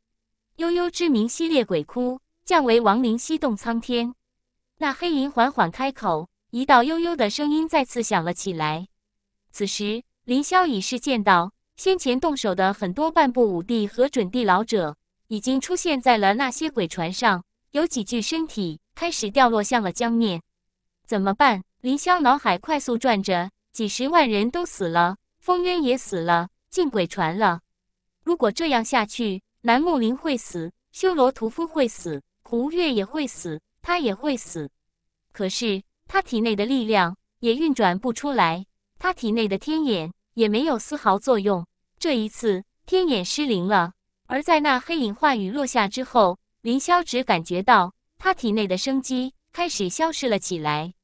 A: 悠悠之名，吸裂鬼哭，降为亡灵，吸动苍天。那黑云缓缓开口，一道悠悠的声音再次响了起来。此时，凌霄已是见到先前动手的很多半步武帝和准帝老者。已经出现在了那些鬼船上，有几具身体开始掉落向了江面。怎么办？林霄脑海快速转着，几十万人都死了，风渊也死了，进鬼船了。如果这样下去，南木林会死，修罗屠夫会死，胡月也会死，他也会死。可是他体内的力量也运转不出来，他体内的天眼也没有丝毫作用。这一次，天眼失灵了。而在那黑影话语落下之后，林霄只感觉到他体内的生机开始消失了起来，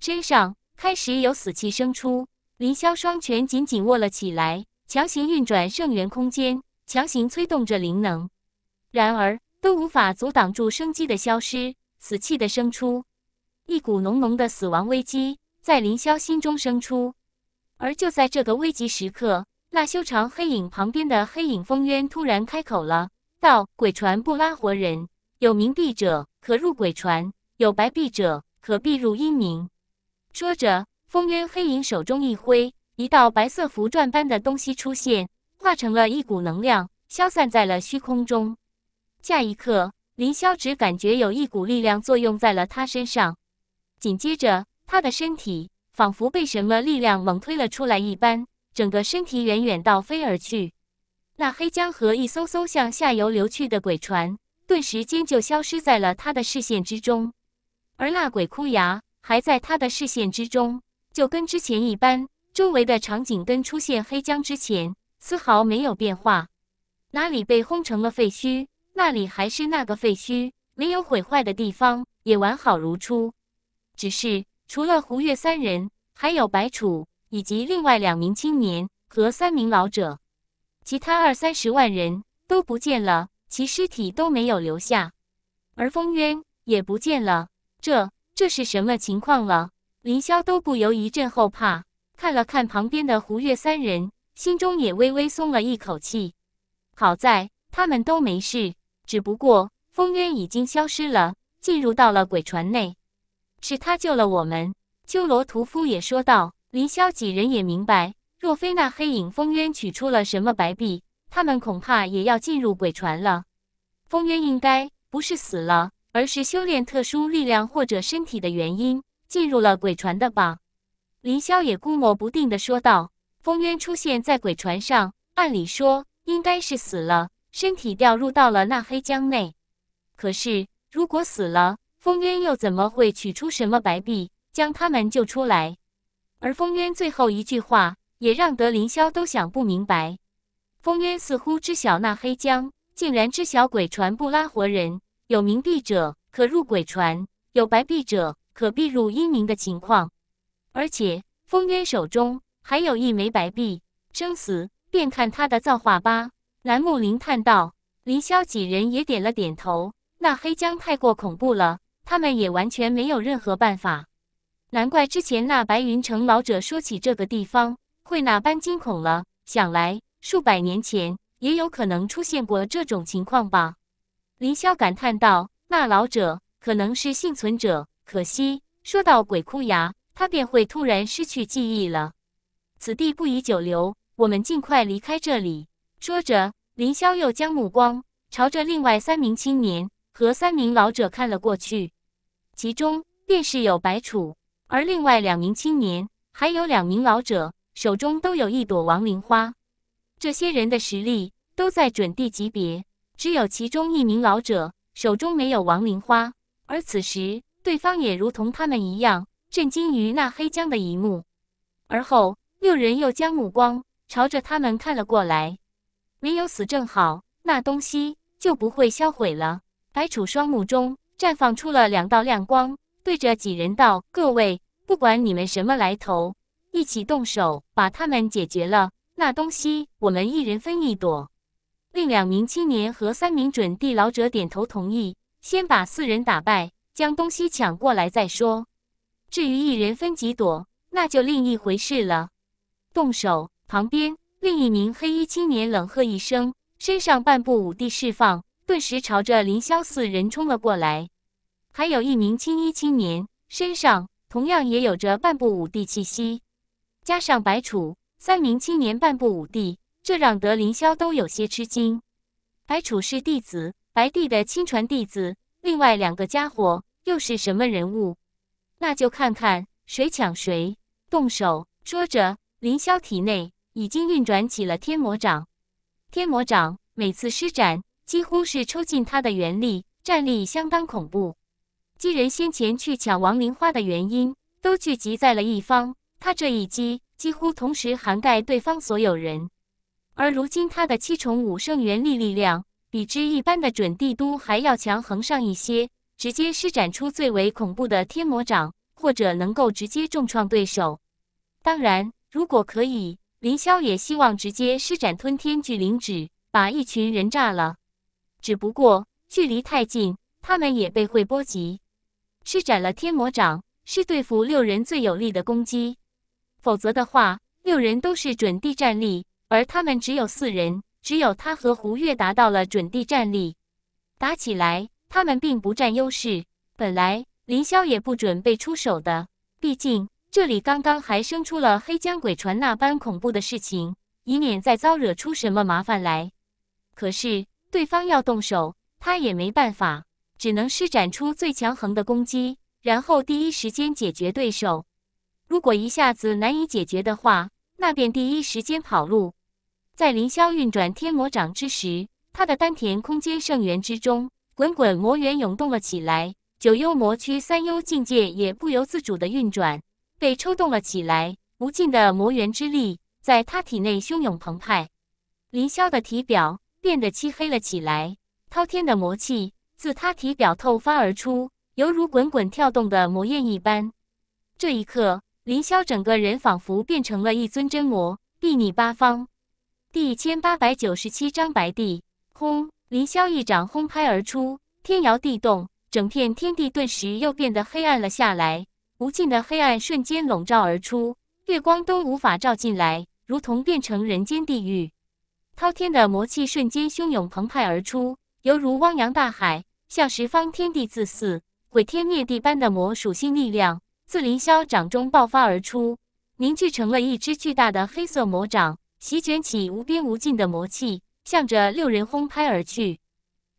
A: 身上开始有死气生出。林霄双拳紧紧握了起来，强行运转圣元空间，强行催动着灵能，然而都无法阻挡住生机的消失，死气的生出。一股浓浓的死亡危机在林霄心中生出，而就在这个危急时刻。那修长黑影旁边的黑影风渊突然开口了，道：“鬼船不拉活人，有冥币者可入鬼船，有白币者可避入阴冥。”说着，风渊黑影手中一挥，一道白色符篆般的东西出现，化成了一股能量，消散在了虚空中。下一刻，林萧只感觉有一股力量作用在了他身上，紧接着，他的身体仿佛被什么力量猛推了出来一般。整个身体远远倒飞而去，那黑江河一艘艘向下游流去的鬼船，顿时间就消失在了他的视线之中。而那鬼哭崖还在他的视线之中，就跟之前一般，周围的场景跟出现黑江之前丝毫没有变化。哪里被轰成了废墟，那里还是那个废墟，没有毁坏的地方也完好如初。只是除了胡月三人，还有白楚。以及另外两名青年和三名老者，其他二三十万人都不见了，其尸体都没有留下，而风渊也不见了，这这是什么情况了？林霄都不由一阵后怕，看了看旁边的胡月三人，心中也微微松了一口气。好在他们都没事，只不过风渊已经消失了，进入到了鬼船内，是他救了我们。鸠罗屠夫也说道。林霄几人也明白，若非那黑影封渊取出了什么白璧，他们恐怕也要进入鬼船了。封渊应该不是死了，而是修炼特殊力量或者身体的原因进入了鬼船的吧？林霄也估摸不定的说道：“封渊出现在鬼船上，按理说应该是死了，身体掉入到了那黑江内。可是，如果死了，封渊又怎么会取出什么白璧，将他们救出来？”而封渊最后一句话也让得凌霄都想不明白。封渊似乎知晓那黑江竟然知晓鬼船不拉活人，有冥币者可入鬼船，有白币者可避入阴冥的情况。而且封渊手中还有一枚白币，生死便看他的造化吧。蓝木林叹道，凌霄几人也点了点头。那黑江太过恐怖了，他们也完全没有任何办法。难怪之前那白云城老者说起这个地方会那般惊恐了。想来数百年前也有可能出现过这种情况吧。林霄感叹道：“那老者可能是幸存者，可惜说到鬼哭崖，他便会突然失去记忆了。此地不宜久留，我们尽快离开这里。”说着，林霄又将目光朝着另外三名青年和三名老者看了过去，其中便是有白楚。而另外两名青年，还有两名老者，手中都有一朵亡灵花。这些人的实力都在准地级别，只有其中一名老者手中没有亡灵花。而此时，对方也如同他们一样，震惊于那黑江的一幕。而后，六人又将目光朝着他们看了过来。没有死，正好，那东西就不会销毁了。白楚双目中绽放出了两道亮光。对着几人道：“各位，不管你们什么来头，一起动手把他们解决了。那东西我们一人分一朵。”另两名青年和三名准地老者点头同意，先把四人打败，将东西抢过来再说。至于一人分几朵，那就另一回事了。动手！旁边另一名黑衣青年冷喝一声，身上半步武帝释放，顿时朝着凌霄四人冲了过来。还有一名青衣青年，身上同样也有着半步武帝气息，加上白楚三名青年半步武帝，这让得凌霄都有些吃惊。白楚是弟子，白帝的亲传弟子，另外两个家伙又是什么人物？那就看看谁抢谁，动手！说着，凌霄体内已经运转起了天魔掌。天魔掌每次施展，几乎是抽尽他的元力，战力相当恐怖。几人先前去抢王灵花的原因，都聚集在了一方。他这一击几乎同时涵盖对方所有人。而如今，他的七重武圣元力力量，比之一般的准帝都还要强横上一些，直接施展出最为恐怖的天魔掌，或者能够直接重创对手。当然，如果可以，凌霄也希望直接施展吞天巨灵指，把一群人炸了。只不过距离太近，他们也被会波及。施展了天魔掌，是对付六人最有力的攻击。否则的话，六人都是准地战力，而他们只有四人，只有他和胡月达到了准地战力。打起来，他们并不占优势。本来林霄也不准备出手的，毕竟这里刚刚还生出了黑江鬼船那般恐怖的事情，以免再招惹出什么麻烦来。可是对方要动手，他也没办法。只能施展出最强横的攻击，然后第一时间解决对手。如果一下子难以解决的话，那便第一时间跑路。在凌霄运转天魔掌之时，他的丹田空间圣元之中，滚滚魔源涌动了起来。九幽魔躯三幽境界也不由自主的运转，被抽动了起来。无尽的魔源之力在他体内汹涌澎湃。凌霄的体表变得漆黑了起来，滔天的魔气。自他体表透发而出，犹如滚滚跳动的魔焰一般。这一刻，林萧整个人仿佛变成了一尊真魔，睥睨八方。第一千八百九十七章白帝轰！林霄一掌轰拍而出，天摇地动，整片天地顿时又变得黑暗了下来。无尽的黑暗瞬间笼罩而出，月光都无法照进来，如同变成人间地狱。滔天的魔气瞬间汹涌澎湃而出。犹如汪洋大海，向十方天地自肆毁天灭地般的魔属性力量，自凌霄掌中爆发而出，凝聚成了一只巨大的黑色魔掌，席卷起无边无尽的魔气，向着六人轰拍而去。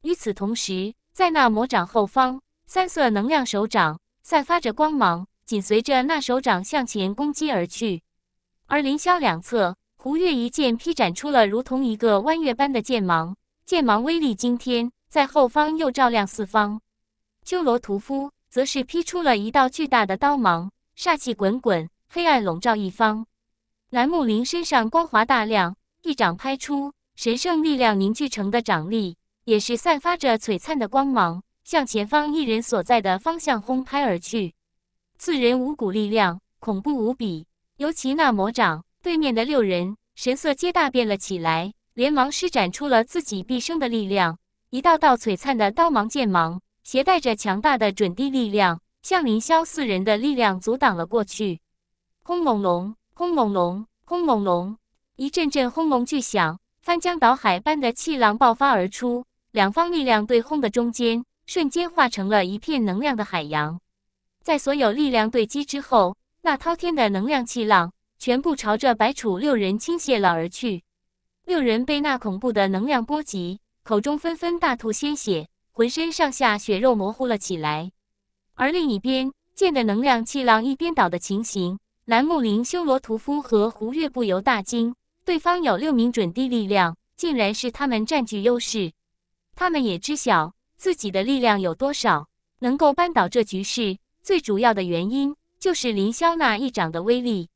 A: 与此同时，在那魔掌后方，三色能量手掌散发着光芒，紧随着那手掌向前攻击而去。而凌霄两侧，胡月一剑劈斩出了如同一个弯月般的剑芒。剑芒威力惊天，在后方又照亮四方。鸠罗屠夫则是劈出了一道巨大的刀芒，煞气滚滚，黑暗笼罩一方。蓝木林身上光华大亮，一掌拍出，神圣力量凝聚成的掌力也是散发着璀璨的光芒，向前方一人所在的方向轰拍而去。四人五股力量，恐怖无比。尤其那魔掌，对面的六人神色皆大变了起来。连忙施展出了自己毕生的力量，一道道璀璨的刀芒、剑芒，携带着强大的准地力量，向凌霄四人的力量阻挡了过去。轰隆隆，轰隆隆，轰隆隆，一阵阵轰隆巨响，翻江倒海般的气浪爆发而出。两方力量对轰的中间，瞬间化成了一片能量的海洋。在所有力量对击之后，那滔天的能量气浪全部朝着白楚六人倾泻了而去。六人被那恐怖的能量波及，口中纷纷大吐鲜血，浑身上下血肉模糊了起来。而另一边，剑的能量气浪一边倒的情形，蓝木林、修罗屠夫和胡月不由大惊。对方有六名准帝力量，竟然是他们占据优势。他们也知晓自己的力量有多少，能够扳倒这局势。最主要的原因就是林萧那一掌的威力，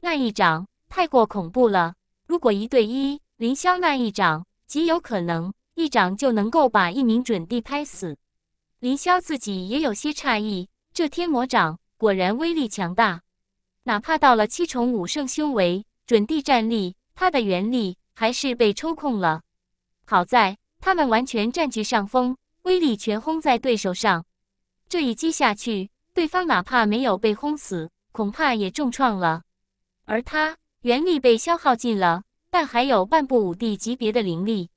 A: 那一掌太过恐怖了。如果一对一，林霄那一掌极有可能一掌就能够把一名准帝拍死。林霄自己也有些诧异，这天魔掌果然威力强大。哪怕到了七重武圣修为，准帝战力，他的元力还是被抽空了。好在他们完全占据上风，威力全轰在对手上。这一击下去，对方哪怕没有被轰死，恐怕也重创了。而他元力被消耗尽了。但还有半部武帝级别的灵力，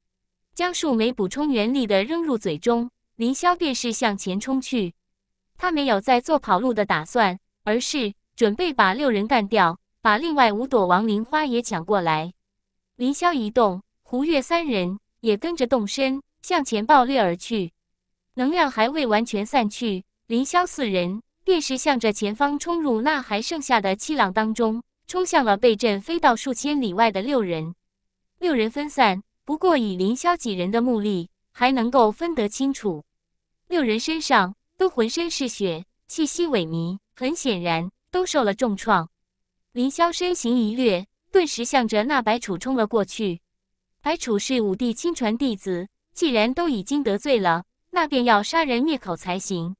A: 江树莓补充元力的扔入嘴中，凌霄便是向前冲去。他没有再做跑路的打算，而是准备把六人干掉，把另外五朵亡灵花也抢过来。凌霄一动，胡月三人也跟着动身，向前暴掠而去。能量还未完全散去，凌霄四人便是向着前方冲入那还剩下的气浪当中。冲向了被震飞到数千里外的六人，六人分散，不过以林霄几人的目力，还能够分得清楚。六人身上都浑身是血，气息萎靡，很显然都受了重创。林霄身形一掠，顿时向着那白楚冲了过去。白楚是五帝亲传弟子，既然都已经得罪了，那便要杀人灭口才行，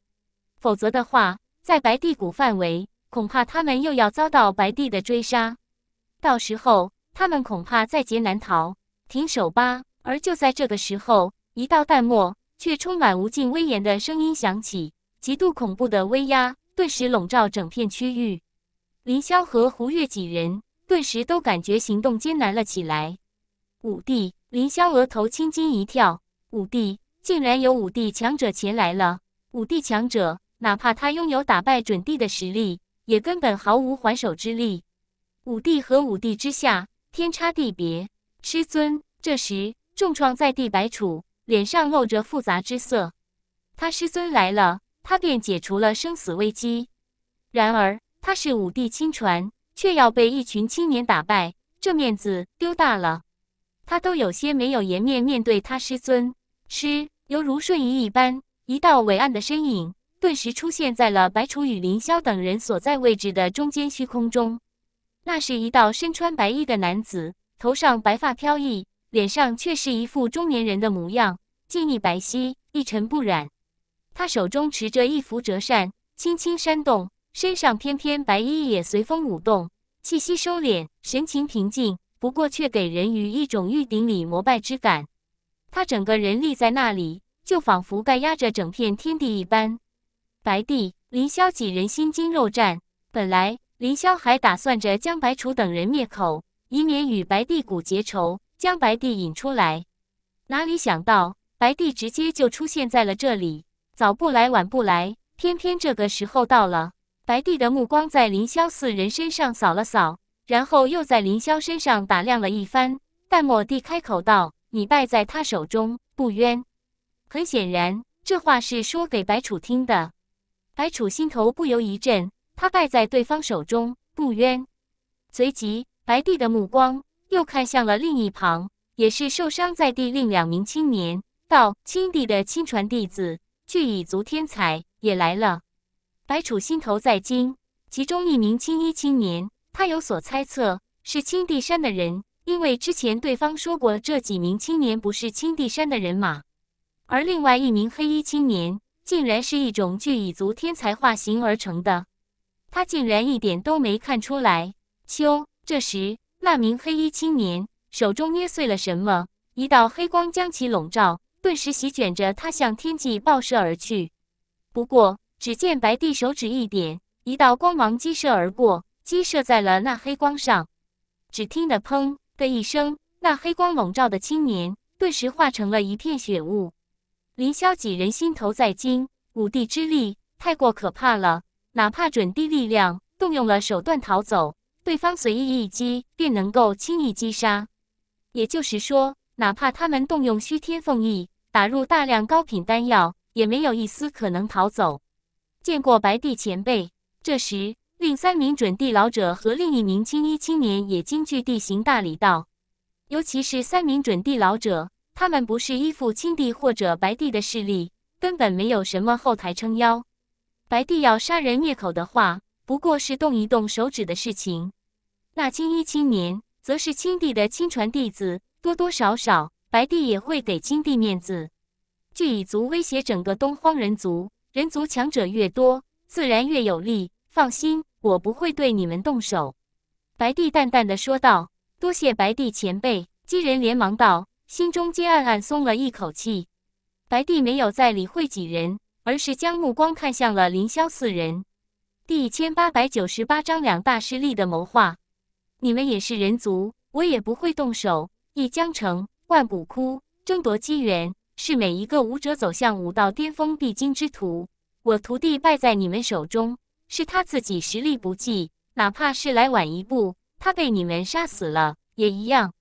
A: 否则的话，在白帝谷范围。恐怕他们又要遭到白帝的追杀，到时候他们恐怕在劫难逃。停手吧！而就在这个时候，一道淡漠却充满无尽威严的声音响起，极度恐怖的威压顿时笼罩整片区域。林霄和胡月几人顿时都感觉行动艰难了起来。五帝！林霄额头青筋一跳，五帝竟然有五帝强者前来了。五帝强者，哪怕他拥有打败准帝的实力。也根本毫无还手之力。武帝和武帝之下天差地别。师尊，这时重创在地，白楚脸上露着复杂之色。他师尊来了，他便解除了生死危机。然而他是武帝亲传，却要被一群青年打败，这面子丢大了。他都有些没有颜面面对他师尊。师，犹如瞬移一般，一道伟岸的身影。顿时出现在了白楚与凌霄等人所在位置的中间虚空中。那是一道身穿白衣的男子，头上白发飘逸，脸上却是一副中年人的模样，静谧白皙，一尘不染。他手中持着一幅折扇，轻轻扇动，身上翩翩白衣也随风舞动。气息收敛，神情平静，不过却给人于一种玉鼎里膜拜之感。他整个人立在那里，就仿佛盖压着整片天地一般。白帝、林萧几人心惊肉战。本来林萧还打算着将白楚等人灭口，以免与白帝谷结仇，将白帝引出来。哪里想到白帝直接就出现在了这里，早不来晚不来，偏偏这个时候到了。白帝的目光在林霄四人身上扫了扫，然后又在林霄身上打量了一番，淡漠地开口道：“你败在他手中，不冤。”很显然，这话是说给白楚听的。白楚心头不由一震，他败在对方手中，不冤。随即，白帝的目光又看向了另一旁，也是受伤在地另两名青年，道：“青帝的亲传弟子，巨蚁族天才也来了。”白楚心头在惊，其中一名青衣青年，他有所猜测，是青帝山的人，因为之前对方说过这几名青年不是青帝山的人马，而另外一名黑衣青年。竟然是一种具蚁族天才化形而成的，他竟然一点都没看出来。秋，这时那名黑衣青年手中捏碎了什么，一道黑光将其笼罩，顿时席卷着他向天际爆射而去。不过，只见白帝手指一点，一道光芒激射而过，激射在了那黑光上。只听得“砰”的一声，那黑光笼罩的青年顿时化成了一片血雾。凌霄几人心头在惊，五帝之力太过可怕了。哪怕准地力量动用了手段逃走，对方随意一击便能够轻易击杀。也就是说，哪怕他们动用虚天凤翼打入大量高品丹药，也没有一丝可能逃走。见过白帝前辈。这时，另三名准地老者和另一名青衣青年也惊惧地行大礼道，尤其是三名准地老者。他们不是依附青帝或者白帝的势力，根本没有什么后台撑腰。白帝要杀人灭口的话，不过是动一动手指的事情。那青衣青年则是青帝的亲传弟子，多多少少，白帝也会给青帝面子。巨蚁族威胁整个东荒人族，人族强者越多，自然越有利。放心，我不会对你们动手。”白帝淡淡的说道。“多谢白帝前辈。”姬人连忙道。心中皆暗暗松了一口气，白帝没有再理会几人，而是将目光看向了凌霄四人。第一千八百九十八章两大势力的谋划，你们也是人族，我也不会动手。一江城、万古窟争夺机缘，是每一个武者走向武道巅峰必经之途。我徒弟败在你们手中，是他自己实力不济，哪怕是来晚一步，他被你们杀死了也一样。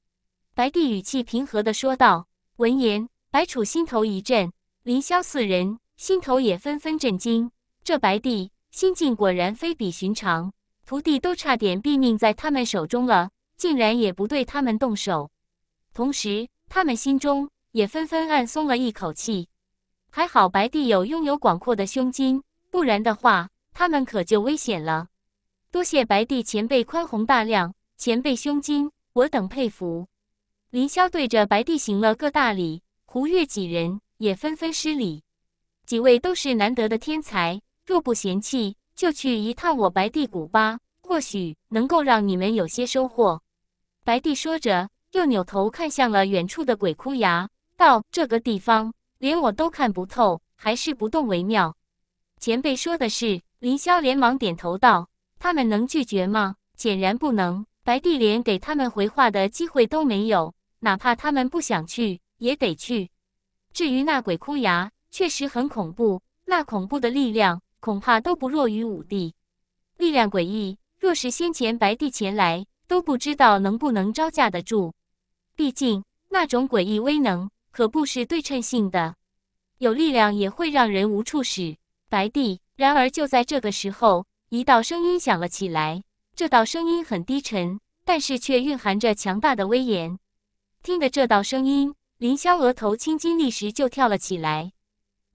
A: 白帝语气平和地说道。闻言，白楚心头一震，凌霄四人心头也纷纷震惊。这白帝心境果然非比寻常，徒弟都差点毙命在他们手中了，竟然也不对他们动手。同时，他们心中也纷纷暗松了一口气，还好白帝有拥有广阔的胸襟，不然的话，他们可就危险了。多谢白帝前辈宽宏大量，前辈胸襟，我等佩服。林霄对着白帝行了个大礼，胡月几人也纷纷施礼。几位都是难得的天才，若不嫌弃，就去一趟我白帝谷吧，或许能够让你们有些收获。白帝说着，又扭头看向了远处的鬼哭崖，道：“这个地方连我都看不透，还是不动为妙。”前辈说的是，林霄连忙点头道：“他们能拒绝吗？显然不能。”白帝连给他们回话的机会都没有。哪怕他们不想去也得去。至于那鬼哭崖，确实很恐怖，那恐怖的力量恐怕都不弱于五帝。力量诡异，若是先前白帝前来，都不知道能不能招架得住。毕竟那种诡异威能可不是对称性的，有力量也会让人无处使。白帝。然而就在这个时候，一道声音响了起来。这道声音很低沉，但是却蕴含着强大的威严。听得这道声音，林霄额头青筋立时就跳了起来。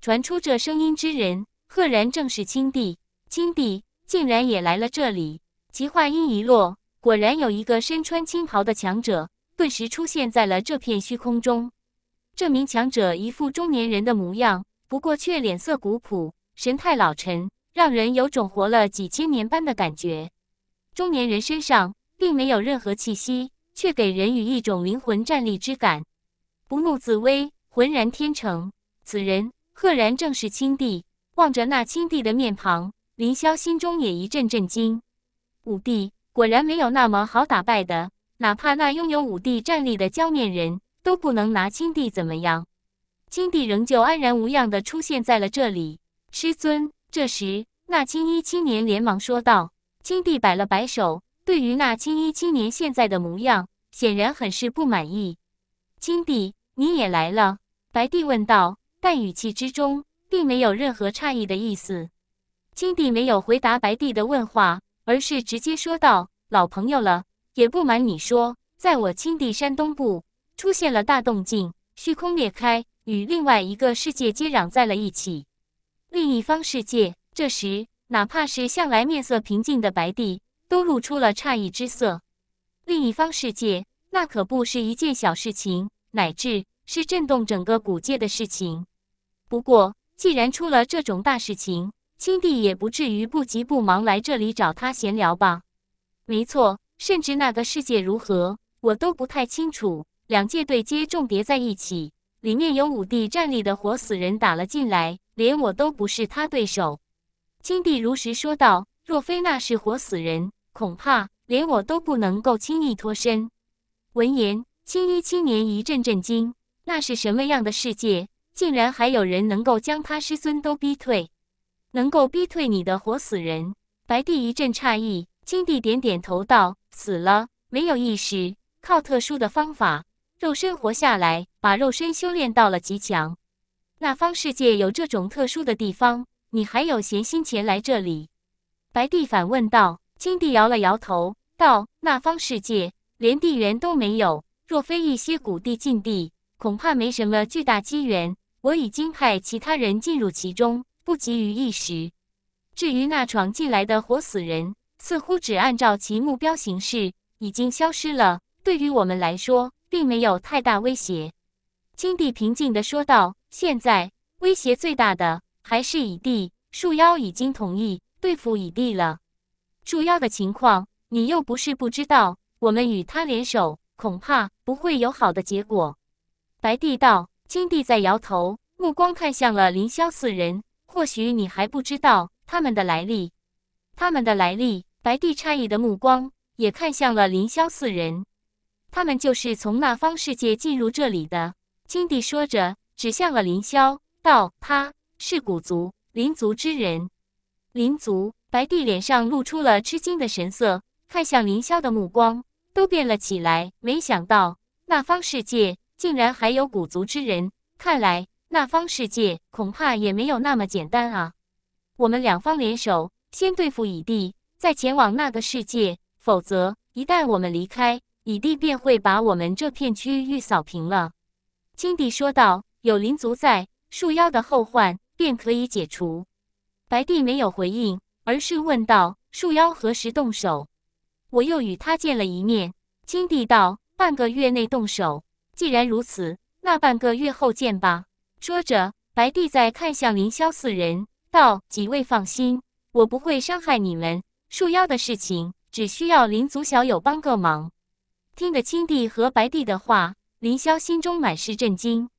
A: 传出这声音之人，赫然正是青帝。青帝竟然也来了这里。其话音一落，果然有一个身穿青袍的强者顿时出现在了这片虚空中。这名强者一副中年人的模样，不过却脸色古朴，神态老成，让人有种活了几千年般的感觉。中年人身上并没有任何气息。却给人以一种灵魂站立之感，不怒自威，浑然天成。此人赫然正是青帝。望着那青帝的面庞，凌霄心中也一阵震惊。五帝果然没有那么好打败的，哪怕那拥有五帝战力的娇面人都不能拿青帝怎么样。青帝仍旧安然无恙的出现在了这里。师尊，这时那青衣青年连忙说道。青帝摆了摆手。对于那青衣青年现在的模样，显然很是不满意。青帝，你也来了？”白帝问道，但语气之中并没有任何诧异的意思。青帝没有回答白帝的问话，而是直接说道：“老朋友了，也不瞒你说，在我青帝山东部出现了大动静，虚空裂开，与另外一个世界接壤在了一起。另一方世界，这时哪怕是向来面色平静的白帝。”都露出了诧异之色。另一方世界，那可不是一件小事情，乃至是震动整个古界的事情。不过，既然出了这种大事情，青帝也不至于不急不忙来这里找他闲聊吧？没错，甚至那个世界如何，我都不太清楚。两界对接重叠在一起，里面有五帝站立的活死人打了进来，连我都不是他对手。青帝如实说道：“若非那是活死人。”恐怕连我都不能够轻易脱身。闻言，青衣青年一阵震惊：那是什么样的世界，竟然还有人能够将他师尊都逼退？能够逼退你的活死人？白帝一阵诧异，青帝点点头道：“死了，没有意识，靠特殊的方法肉身活下来，把肉身修炼到了极强。那方世界有这种特殊的地方，你还有闲心前来这里？”白帝反问道。青帝摇了摇头，道：“那方世界连地缘都没有，若非一些古地禁地，恐怕没什么巨大机缘。我已经派其他人进入其中，不急于一时。至于那闯进来的活死人，似乎只按照其目标行事，已经消失了。对于我们来说，并没有太大威胁。”青帝平静地说道：“现在威胁最大的还是乙地树妖，已经同意对付乙地了。”树妖的情况，你又不是不知道。我们与他联手，恐怕不会有好的结果。白帝道，金帝在摇头，目光看向了凌霄四人。或许你还不知道他们的来历。他们的来历？白帝诧异的目光也看向了凌霄四人。他们就是从那方世界进入这里的。金帝说着，指向了凌霄，道：“他是古族灵族之人。”灵族。白帝脸上露出了吃惊的神色，看向凌霄的目光都变了起来。没想到那方世界竟然还有古族之人，看来那方世界恐怕也没有那么简单啊！我们两方联手，先对付乙帝，再前往那个世界。否则，一旦我们离开，乙帝便会把我们这片区域扫平了。”青帝说道，“有灵族在，树妖的后患便可以解除。”白帝没有回应。而是问道：“树妖何时动手？”我又与他见了一面。青帝道：“半个月内动手。既然如此，那半个月后见吧。”说着，白帝再看向凌霄四人，道：“几位放心，我不会伤害你们。树妖的事情，只需要林族小友帮个忙。”听得青帝和白帝的话，凌霄心中满是震惊。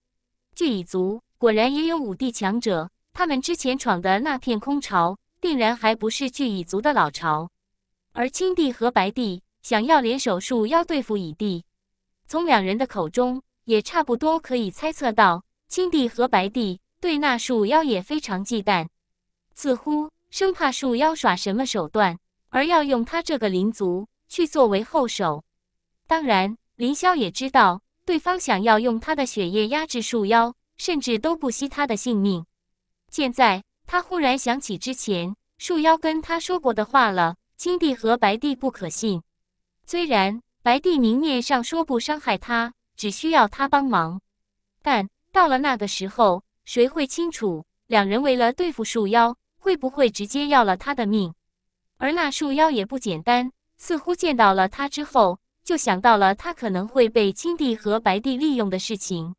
A: 巨蚁族果然也有五帝强者，他们之前闯的那片空巢。定然还不是巨蚁族的老巢，而青帝和白帝想要联手树妖对付蚁帝，从两人的口中也差不多可以猜测到，青帝和白帝对那树妖也非常忌惮，似乎生怕树妖耍什么手段，而要用他这个灵族去作为后手。当然，凌霄也知道对方想要用他的血液压制树妖，甚至都不惜他的性命。现在。他忽然想起之前树妖跟他说过的话了：青帝和白帝不可信。虽然白帝明面上说不伤害他，只需要他帮忙，但到了那个时候，谁会清楚？两人为了对付树妖，会不会直接要了他的命？而那树妖也不简单，似乎见到了他之后，就想到了他可能会被青帝和白帝利用的事情。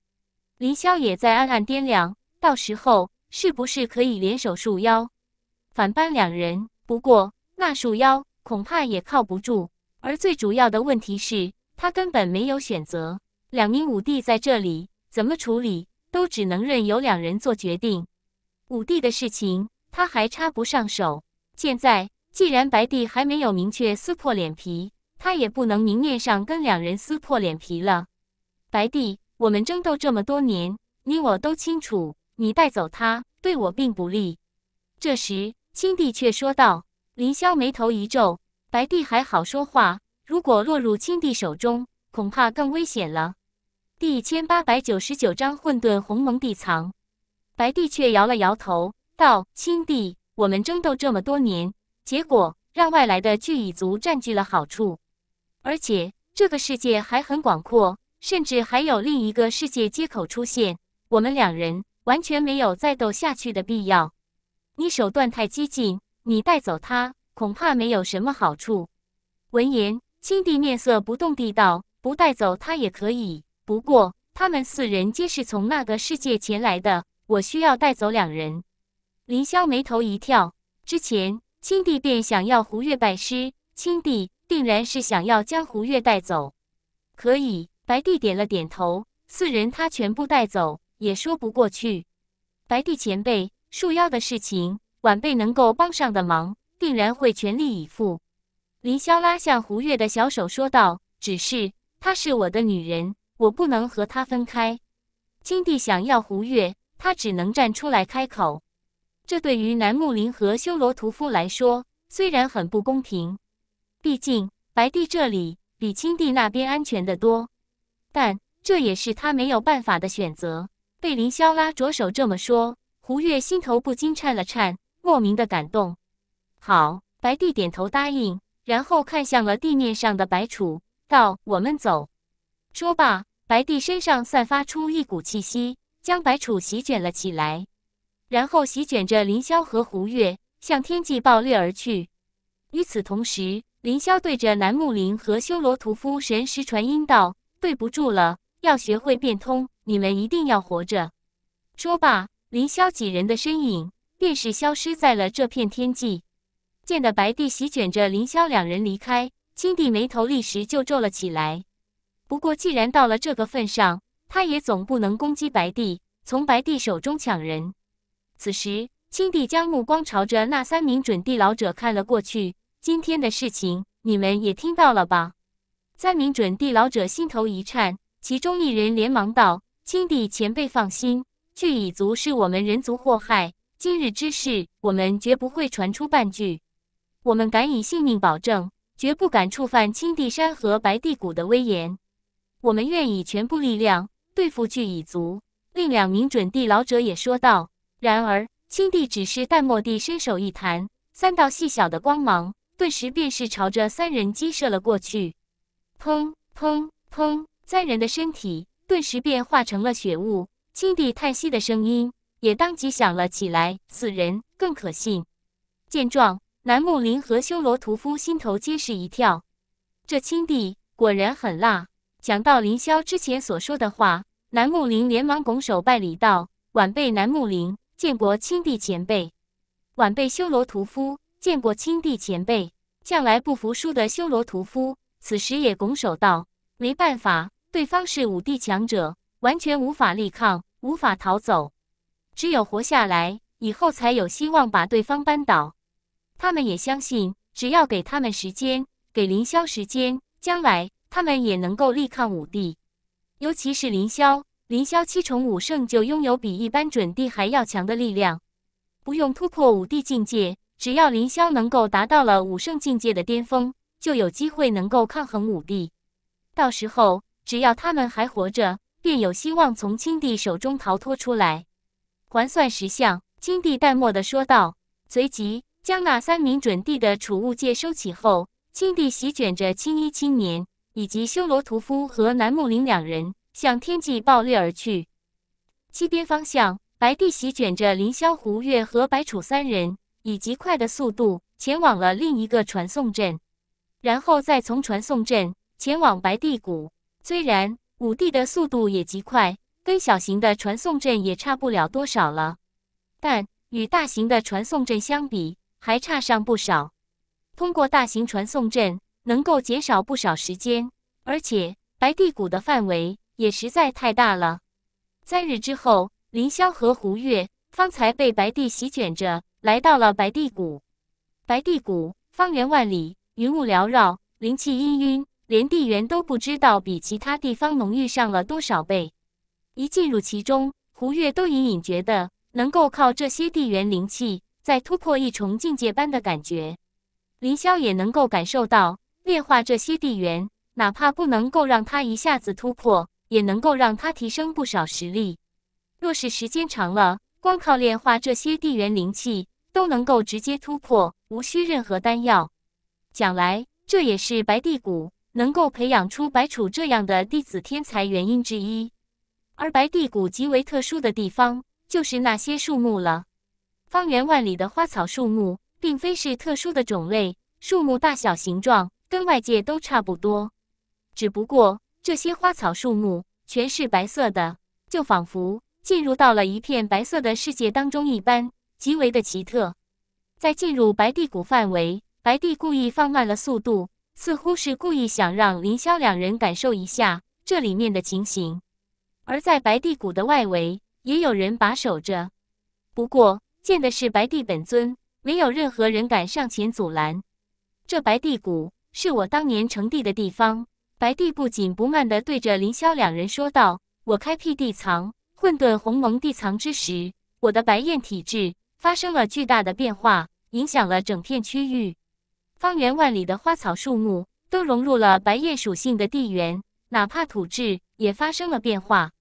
A: 林霄也在暗暗掂量，到时候。是不是可以联手树妖反班两人？不过那树妖恐怕也靠不住。而最主要的问题是他根本没有选择。两名武帝在这里怎么处理，都只能任由两人做决定。武帝的事情他还插不上手。现在既然白帝还没有明确撕破脸皮，他也不能明面上跟两人撕破脸皮了。白帝，我们争斗这么多年，你我都清楚。你带走他对我并不利。这时，青帝却说道：“凌霄眉头一皱，白帝还好说话，如果落入青帝手中，恐怕更危险了。”第一千八百九十九章混沌鸿蒙地藏。白帝却摇了摇头，道：“青帝，我们争斗这么多年，结果让外来的巨蚁族占据了好处，而且这个世界还很广阔，甚至还有另一个世界接口出现。我们两人。”完全没有再斗下去的必要。你手段太激进，你带走他恐怕没有什么好处。闻言，青帝面色不动地道：“不带走他也可以，不过他们四人皆是从那个世界前来的，我需要带走两人。”林霄眉头一跳，之前青帝便想要胡月拜师，青帝定然是想要将胡月带走。可以，白帝点了点头，四人他全部带走。也说不过去。白帝前辈，树妖的事情，晚辈能够帮上的忙，定然会全力以赴。林霄拉向胡月的小手，说道：“只是她是我的女人，我不能和她分开。”青帝想要胡月，他只能站出来开口。这对于南木林和修罗屠夫来说，虽然很不公平，毕竟白帝这里比青帝那边安全的多，但这也是他没有办法的选择。被凌霄拉着手这么说，胡月心头不禁颤了颤，莫名的感动。好，白帝点头答应，然后看向了地面上的白楚，道：“我们走。”说罢，白帝身上散发出一股气息，将白楚席卷了起来，然后席卷着凌霄和胡月向天际暴掠而去。与此同时，凌霄对着南木林和修罗屠夫神石传音道：“对不住了。”要学会变通，你们一定要活着。说罢，凌霄几人的身影便是消失在了这片天际。见得白帝席卷着凌霄两人离开，青帝眉头立时就皱了起来。不过，既然到了这个份上，他也总不能攻击白帝，从白帝手中抢人。此时，青帝将目光朝着那三名准地老者看了过去。今天的事情，你们也听到了吧？三名准地老者心头一颤。其中一人连忙道：“青帝前辈放心，巨蚁族是我们人族祸害，今日之事我们绝不会传出半句。我们敢以性命保证，绝不敢触犯青帝山和白帝谷的威严。我们愿以全部力量对付巨蚁族。”另两名准地老者也说道。然而，青帝只是淡漠地伸手一弹，三道细小的光芒顿时便是朝着三人击射了过去。砰砰砰！三人的身体顿时变化成了血雾，青帝叹息的声音也当即响了起来。此人更可信。见状，南木林和修罗屠夫心头皆是一跳。这青帝果然狠辣。想到凌霄之前所说的话，南木林连忙拱手拜礼道：“晚辈南木林，见过青帝前辈。”晚辈修罗屠夫，见过青帝前辈。向来不服输的修罗屠夫，此时也拱手道：“没办法。”对方是武帝强者，完全无法力抗，无法逃走，只有活下来以后才有希望把对方扳倒。他们也相信，只要给他们时间，给凌霄时间，将来他们也能够力抗武帝。尤其是凌霄，凌霄七重武圣就拥有比一般准帝还要强的力量，不用突破武帝境界，只要凌霄能够达到了武圣境界的巅峰，就有机会能够抗衡武帝。到时候。只要他们还活着，便有希望从青帝手中逃脱出来。环算石像，青帝淡漠的说道，随即将那三名准帝的储物戒收起后，青帝席卷着青衣青年以及修罗屠夫和南木林两人向天际暴掠而去。西边方向，白帝席卷着凌霄、胡月和白楚三人，以极快的速度前往了另一个传送阵，然后再从传送阵前往白帝谷。虽然五帝的速度也极快，跟小型的传送阵也差不了多少了，但与大型的传送阵相比，还差上不少。通过大型传送阵能够减少不少时间，而且白帝谷的范围也实在太大了。三日之后，凌霄和胡月方才被白帝席卷着来到了白帝谷。白帝谷方圆万里，云雾缭绕，灵气氤氲。连地缘都不知道比其他地方浓郁上了多少倍，一进入其中，胡月都隐隐觉得能够靠这些地缘灵气再突破一重境界般的感觉。林霄也能够感受到炼化这些地缘，哪怕不能够让他一下子突破，也能够让他提升不少实力。若是时间长了，光靠炼化这些地缘灵气都能够直接突破，无需任何丹药。将来这也是白帝谷。能够培养出白楚这样的弟子天才原因之一，而白帝谷极为特殊的地方就是那些树木了。方圆万里的花草树木，并非是特殊的种类，树木大小形状跟外界都差不多，只不过这些花草树木全是白色的，就仿佛进入到了一片白色的世界当中一般，极为的奇特。在进入白帝谷范围，白帝故意放慢了速度。似乎是故意想让凌霄两人感受一下这里面的情形，而在白帝谷的外围也有人把守着，不过见的是白帝本尊，没有任何人敢上前阻拦。这白帝谷是我当年成帝的地方，白帝不紧不慢地对着凌霄两人说道：“我开辟地藏混沌鸿蒙地藏之时，我的白燕体质发生了巨大的变化，影响了整片区域。”方圆万里的花草树木都融入了白叶属性的地缘，哪怕土质也发生了变化。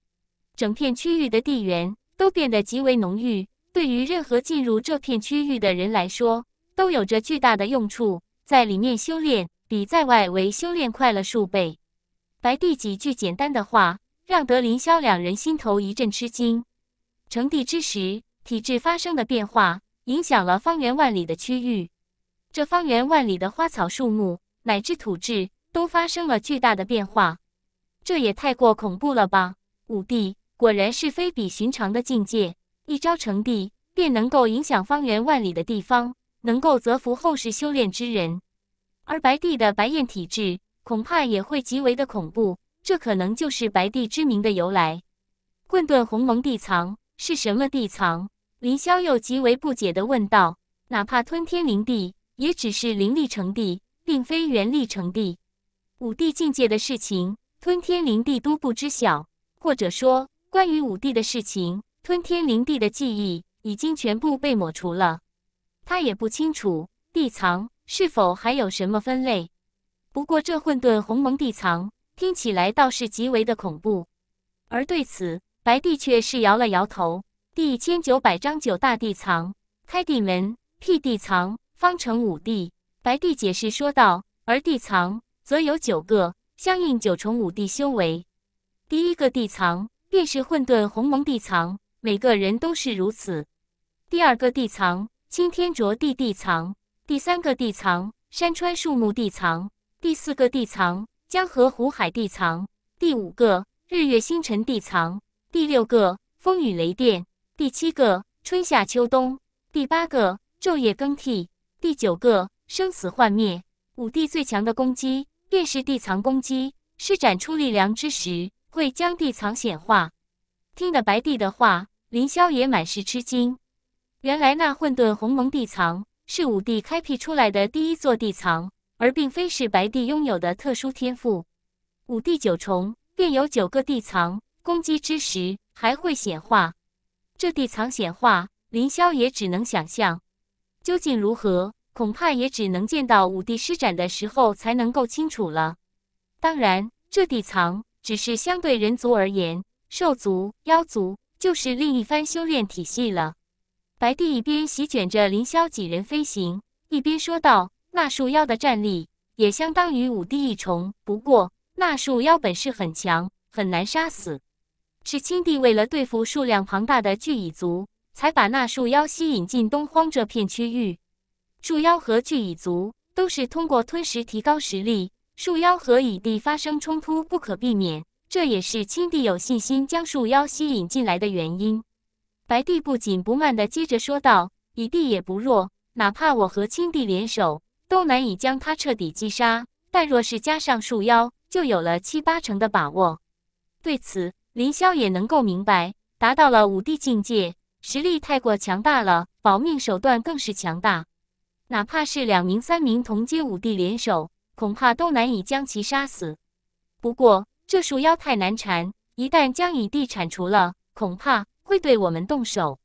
A: 整片区域的地缘都变得极为浓郁，对于任何进入这片区域的人来说，都有着巨大的用处。在里面修炼，比在外围修炼快了数倍。白帝几句简单的话，让德林霄两人心头一阵吃惊。成帝之时，体质发生的变化，影响了方圆万里的区域。这方圆万里的花草树木乃至土质都发生了巨大的变化，这也太过恐怖了吧？武帝果然是非比寻常的境界，一朝成帝便能够影响方圆万里的地方，能够折服后世修炼之人。而白帝的白焰体质恐怕也会极为的恐怖，这可能就是白帝之名的由来。混沌鸿蒙地藏是什么地藏？凌霄又极为不解地问道。哪怕吞天灵帝。也只是灵力成帝，并非元力成帝。武帝境界的事情，吞天灵帝都不知晓，或者说，关于武帝的事情，吞天灵帝的记忆已经全部被抹除了。他也不清楚地藏是否还有什么分类。不过，这混沌鸿蒙地藏听起来倒是极为的恐怖。而对此，白帝却是摇了摇头。第一千九百章九大地藏，开地门，辟地藏。方成五帝，白帝解释说道：“而地藏则有九个，相应九重五帝修为。第一个地藏便是混沌鸿蒙地藏，每个人都是如此。第二个地藏青天浊地地藏，第三个地藏山川树木地藏，第四个地藏江河湖海地藏，第五个日月星辰地藏，第六个风雨雷电，第七个春夏秋冬，第八个昼夜更替。”第九个生死幻灭，武帝最强的攻击便是地藏攻击。施展出力量之时，会将地藏显化。听得白帝的话，凌霄也满是吃惊。原来那混沌鸿蒙地藏是武帝开辟出来的第一座地藏，而并非是白帝拥有的特殊天赋。武帝九重便有九个地藏，攻击之时还会显化。这地藏显化，凌霄也只能想象。究竟如何，恐怕也只能见到武帝施展的时候才能够清楚了。当然，这地藏只是相对人族而言，兽族、妖族就是另一番修炼体系了。白帝一边席卷着凌霄几人飞行，一边说道：“那树妖的战力也相当于武帝一重，不过那树妖本事很强，很难杀死。赤青帝为了对付数量庞大的巨蚁族。”才把那树妖吸引进东荒这片区域。树妖和巨蚁族都是通过吞食提高实力，树妖和蚁帝发生冲突不可避免。这也是青帝有信心将树妖吸引进来的原因。白帝不紧不慢地接着说道：“蚁帝也不弱，哪怕我和青帝联手，都难以将他彻底击杀。但若是加上树妖，就有了七八成的把握。”对此，林霄也能够明白，达到了五帝境界。实力太过强大了，保命手段更是强大。哪怕是两名、三名同阶武帝联手，恐怕都难以将其杀死。不过，这树妖太难缠，一旦将乙帝铲除了，恐怕会对我们动手。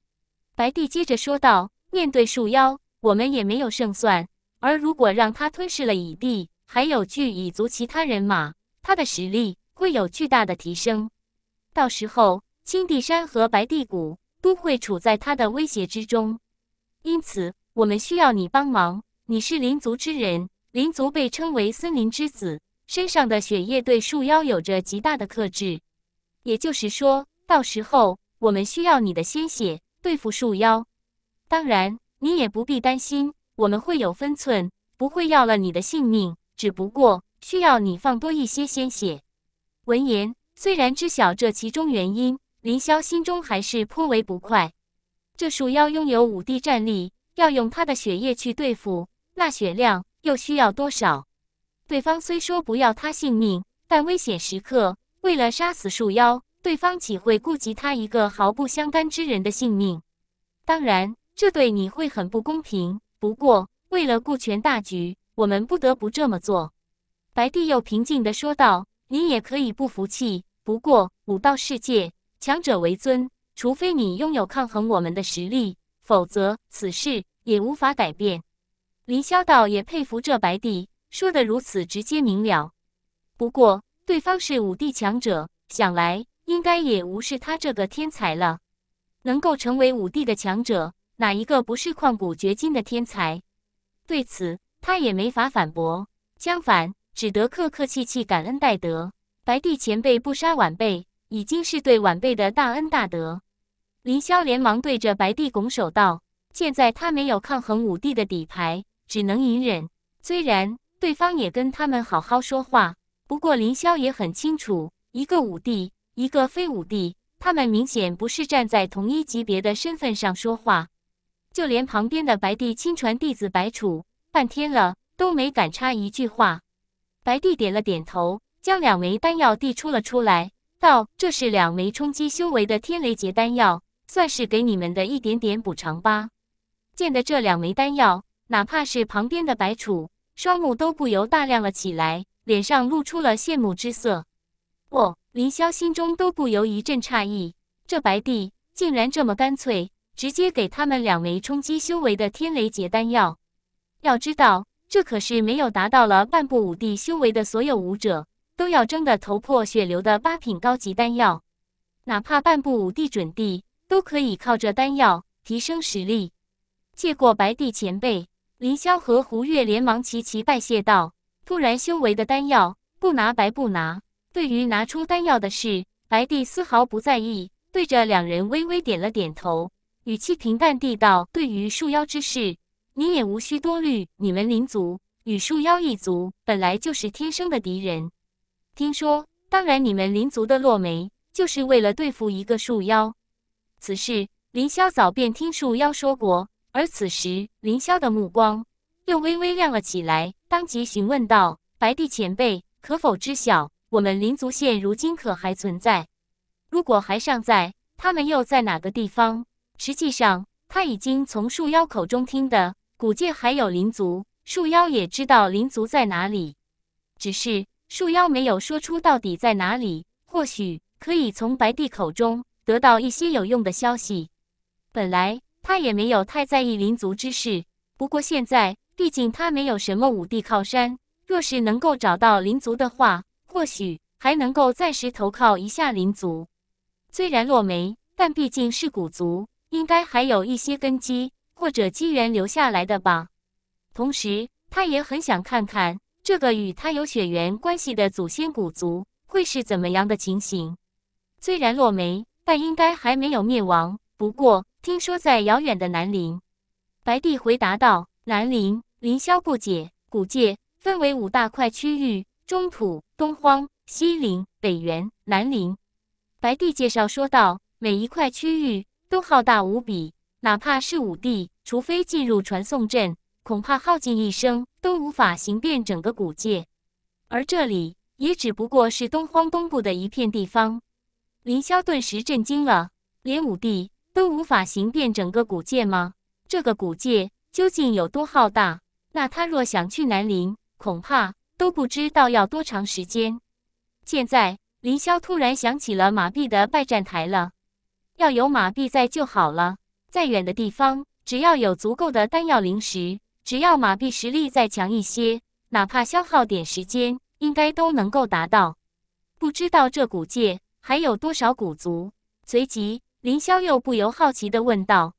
A: 白帝接着说道：“面对树妖，我们也没有胜算。而如果让他吞噬了乙帝，还有巨蚁族其他人马，他的实力会有巨大的提升。到时候，青帝山和白帝谷……”都会处在他的威胁之中，因此我们需要你帮忙。你是林族之人，林族被称为森林之子，身上的血液对树妖有着极大的克制。也就是说，到时候我们需要你的鲜血对付树妖。当然，你也不必担心，我们会有分寸，不会要了你的性命。只不过需要你放多一些鲜血。闻言，虽然知晓这其中原因。林霄心中还是颇为不快。这树妖拥有五帝战力，要用他的血液去对付，那血量又需要多少？对方虽说不要他性命，但危险时刻，为了杀死树妖，对方岂会顾及他一个毫不相干之人的性命？当然，这对你会很不公平。不过，为了顾全大局，我们不得不这么做。白帝又平静地说道：“你也可以不服气，不过武道世界。”强者为尊，除非你拥有抗衡我们的实力，否则此事也无法改变。林霄道也佩服这白帝说的如此直接明了。不过对方是武帝强者，想来应该也无视他这个天才了。能够成为武帝的强者，哪一个不是旷古绝今的天才？对此他也没法反驳，相反只得客客气气感恩戴德。白帝前辈不杀晚辈。已经是对晚辈的大恩大德，林霄连忙对着白帝拱手道：“现在他没有抗衡武帝的底牌，只能隐忍。虽然对方也跟他们好好说话，不过林霄也很清楚，一个武帝，一个非武帝，他们明显不是站在同一级别的身份上说话。就连旁边的白帝亲传弟子白楚，半天了都没敢插一句话。白帝点了点头，将两枚丹药递出了出来。”道：“这是两枚冲击修为的天雷劫丹药，算是给你们的一点点补偿吧。”见得这两枚丹药，哪怕是旁边的白楚，双目都不由大亮了起来，脸上露出了羡慕之色。不，林萧心中都不由一阵诧异：这白帝竟然这么干脆，直接给他们两枚冲击修为的天雷劫丹药。要知道，这可是没有达到了半步武帝修为的所有武者。都要争得头破血流的八品高级丹药，哪怕半步五帝准帝都可以靠着丹药提升实力。借过白帝前辈，林霄和胡月连忙齐齐拜谢道：“突然修为的丹药，不拿白不拿。”对于拿出丹药的事，白帝丝毫不在意，对着两人微微点了点头，语气平淡地道：“对于树妖之事，你也无需多虑。你们灵族与树妖一族本来就是天生的敌人。”听说，当然，你们灵族的落梅就是为了对付一个树妖。此事，林霄早便听树妖说过。而此时，林霄的目光又微微亮了起来，当即询问道：“白帝前辈，可否知晓我们灵族现如今可还存在？如果还尚在，他们又在哪个地方？”实际上，他已经从树妖口中听的古界还有灵族，树妖也知道灵族在哪里，只是。树妖没有说出到底在哪里，或许可以从白帝口中得到一些有用的消息。本来他也没有太在意灵族之事，不过现在毕竟他没有什么五帝靠山，若是能够找到灵族的话，或许还能够暂时投靠一下灵族。虽然落没，但毕竟是古族，应该还有一些根基或者机缘留下来的吧。同时，他也很想看看。这个与他有血缘关系的祖先古族会是怎么样的情形？虽然落没，但应该还没有灭亡。不过听说在遥远的南陵。白帝回答道：“南林。”凌霄不解，古界分为五大块区域：中土、东荒、西陵、北原、南陵。”白帝介绍说道：“每一块区域都浩大无比，哪怕是武帝，除非进入传送阵。”恐怕耗尽一生都无法行遍整个古界，而这里也只不过是东荒东部的一片地方。林霄顿时震惊了：，连武帝都无法行遍整个古界吗？这个古界究竟有多浩大？那他若想去南陵，恐怕都不知道要多长时间。现在，林霄突然想起了马弼的拜占台了，要有马弼在就好了。再远的地方，只要有足够的丹药灵石。只要马币实力再强一些，哪怕消耗点时间，应该都能够达到。不知道这古界还有多少古族？随即，林霄又不由好奇的问道。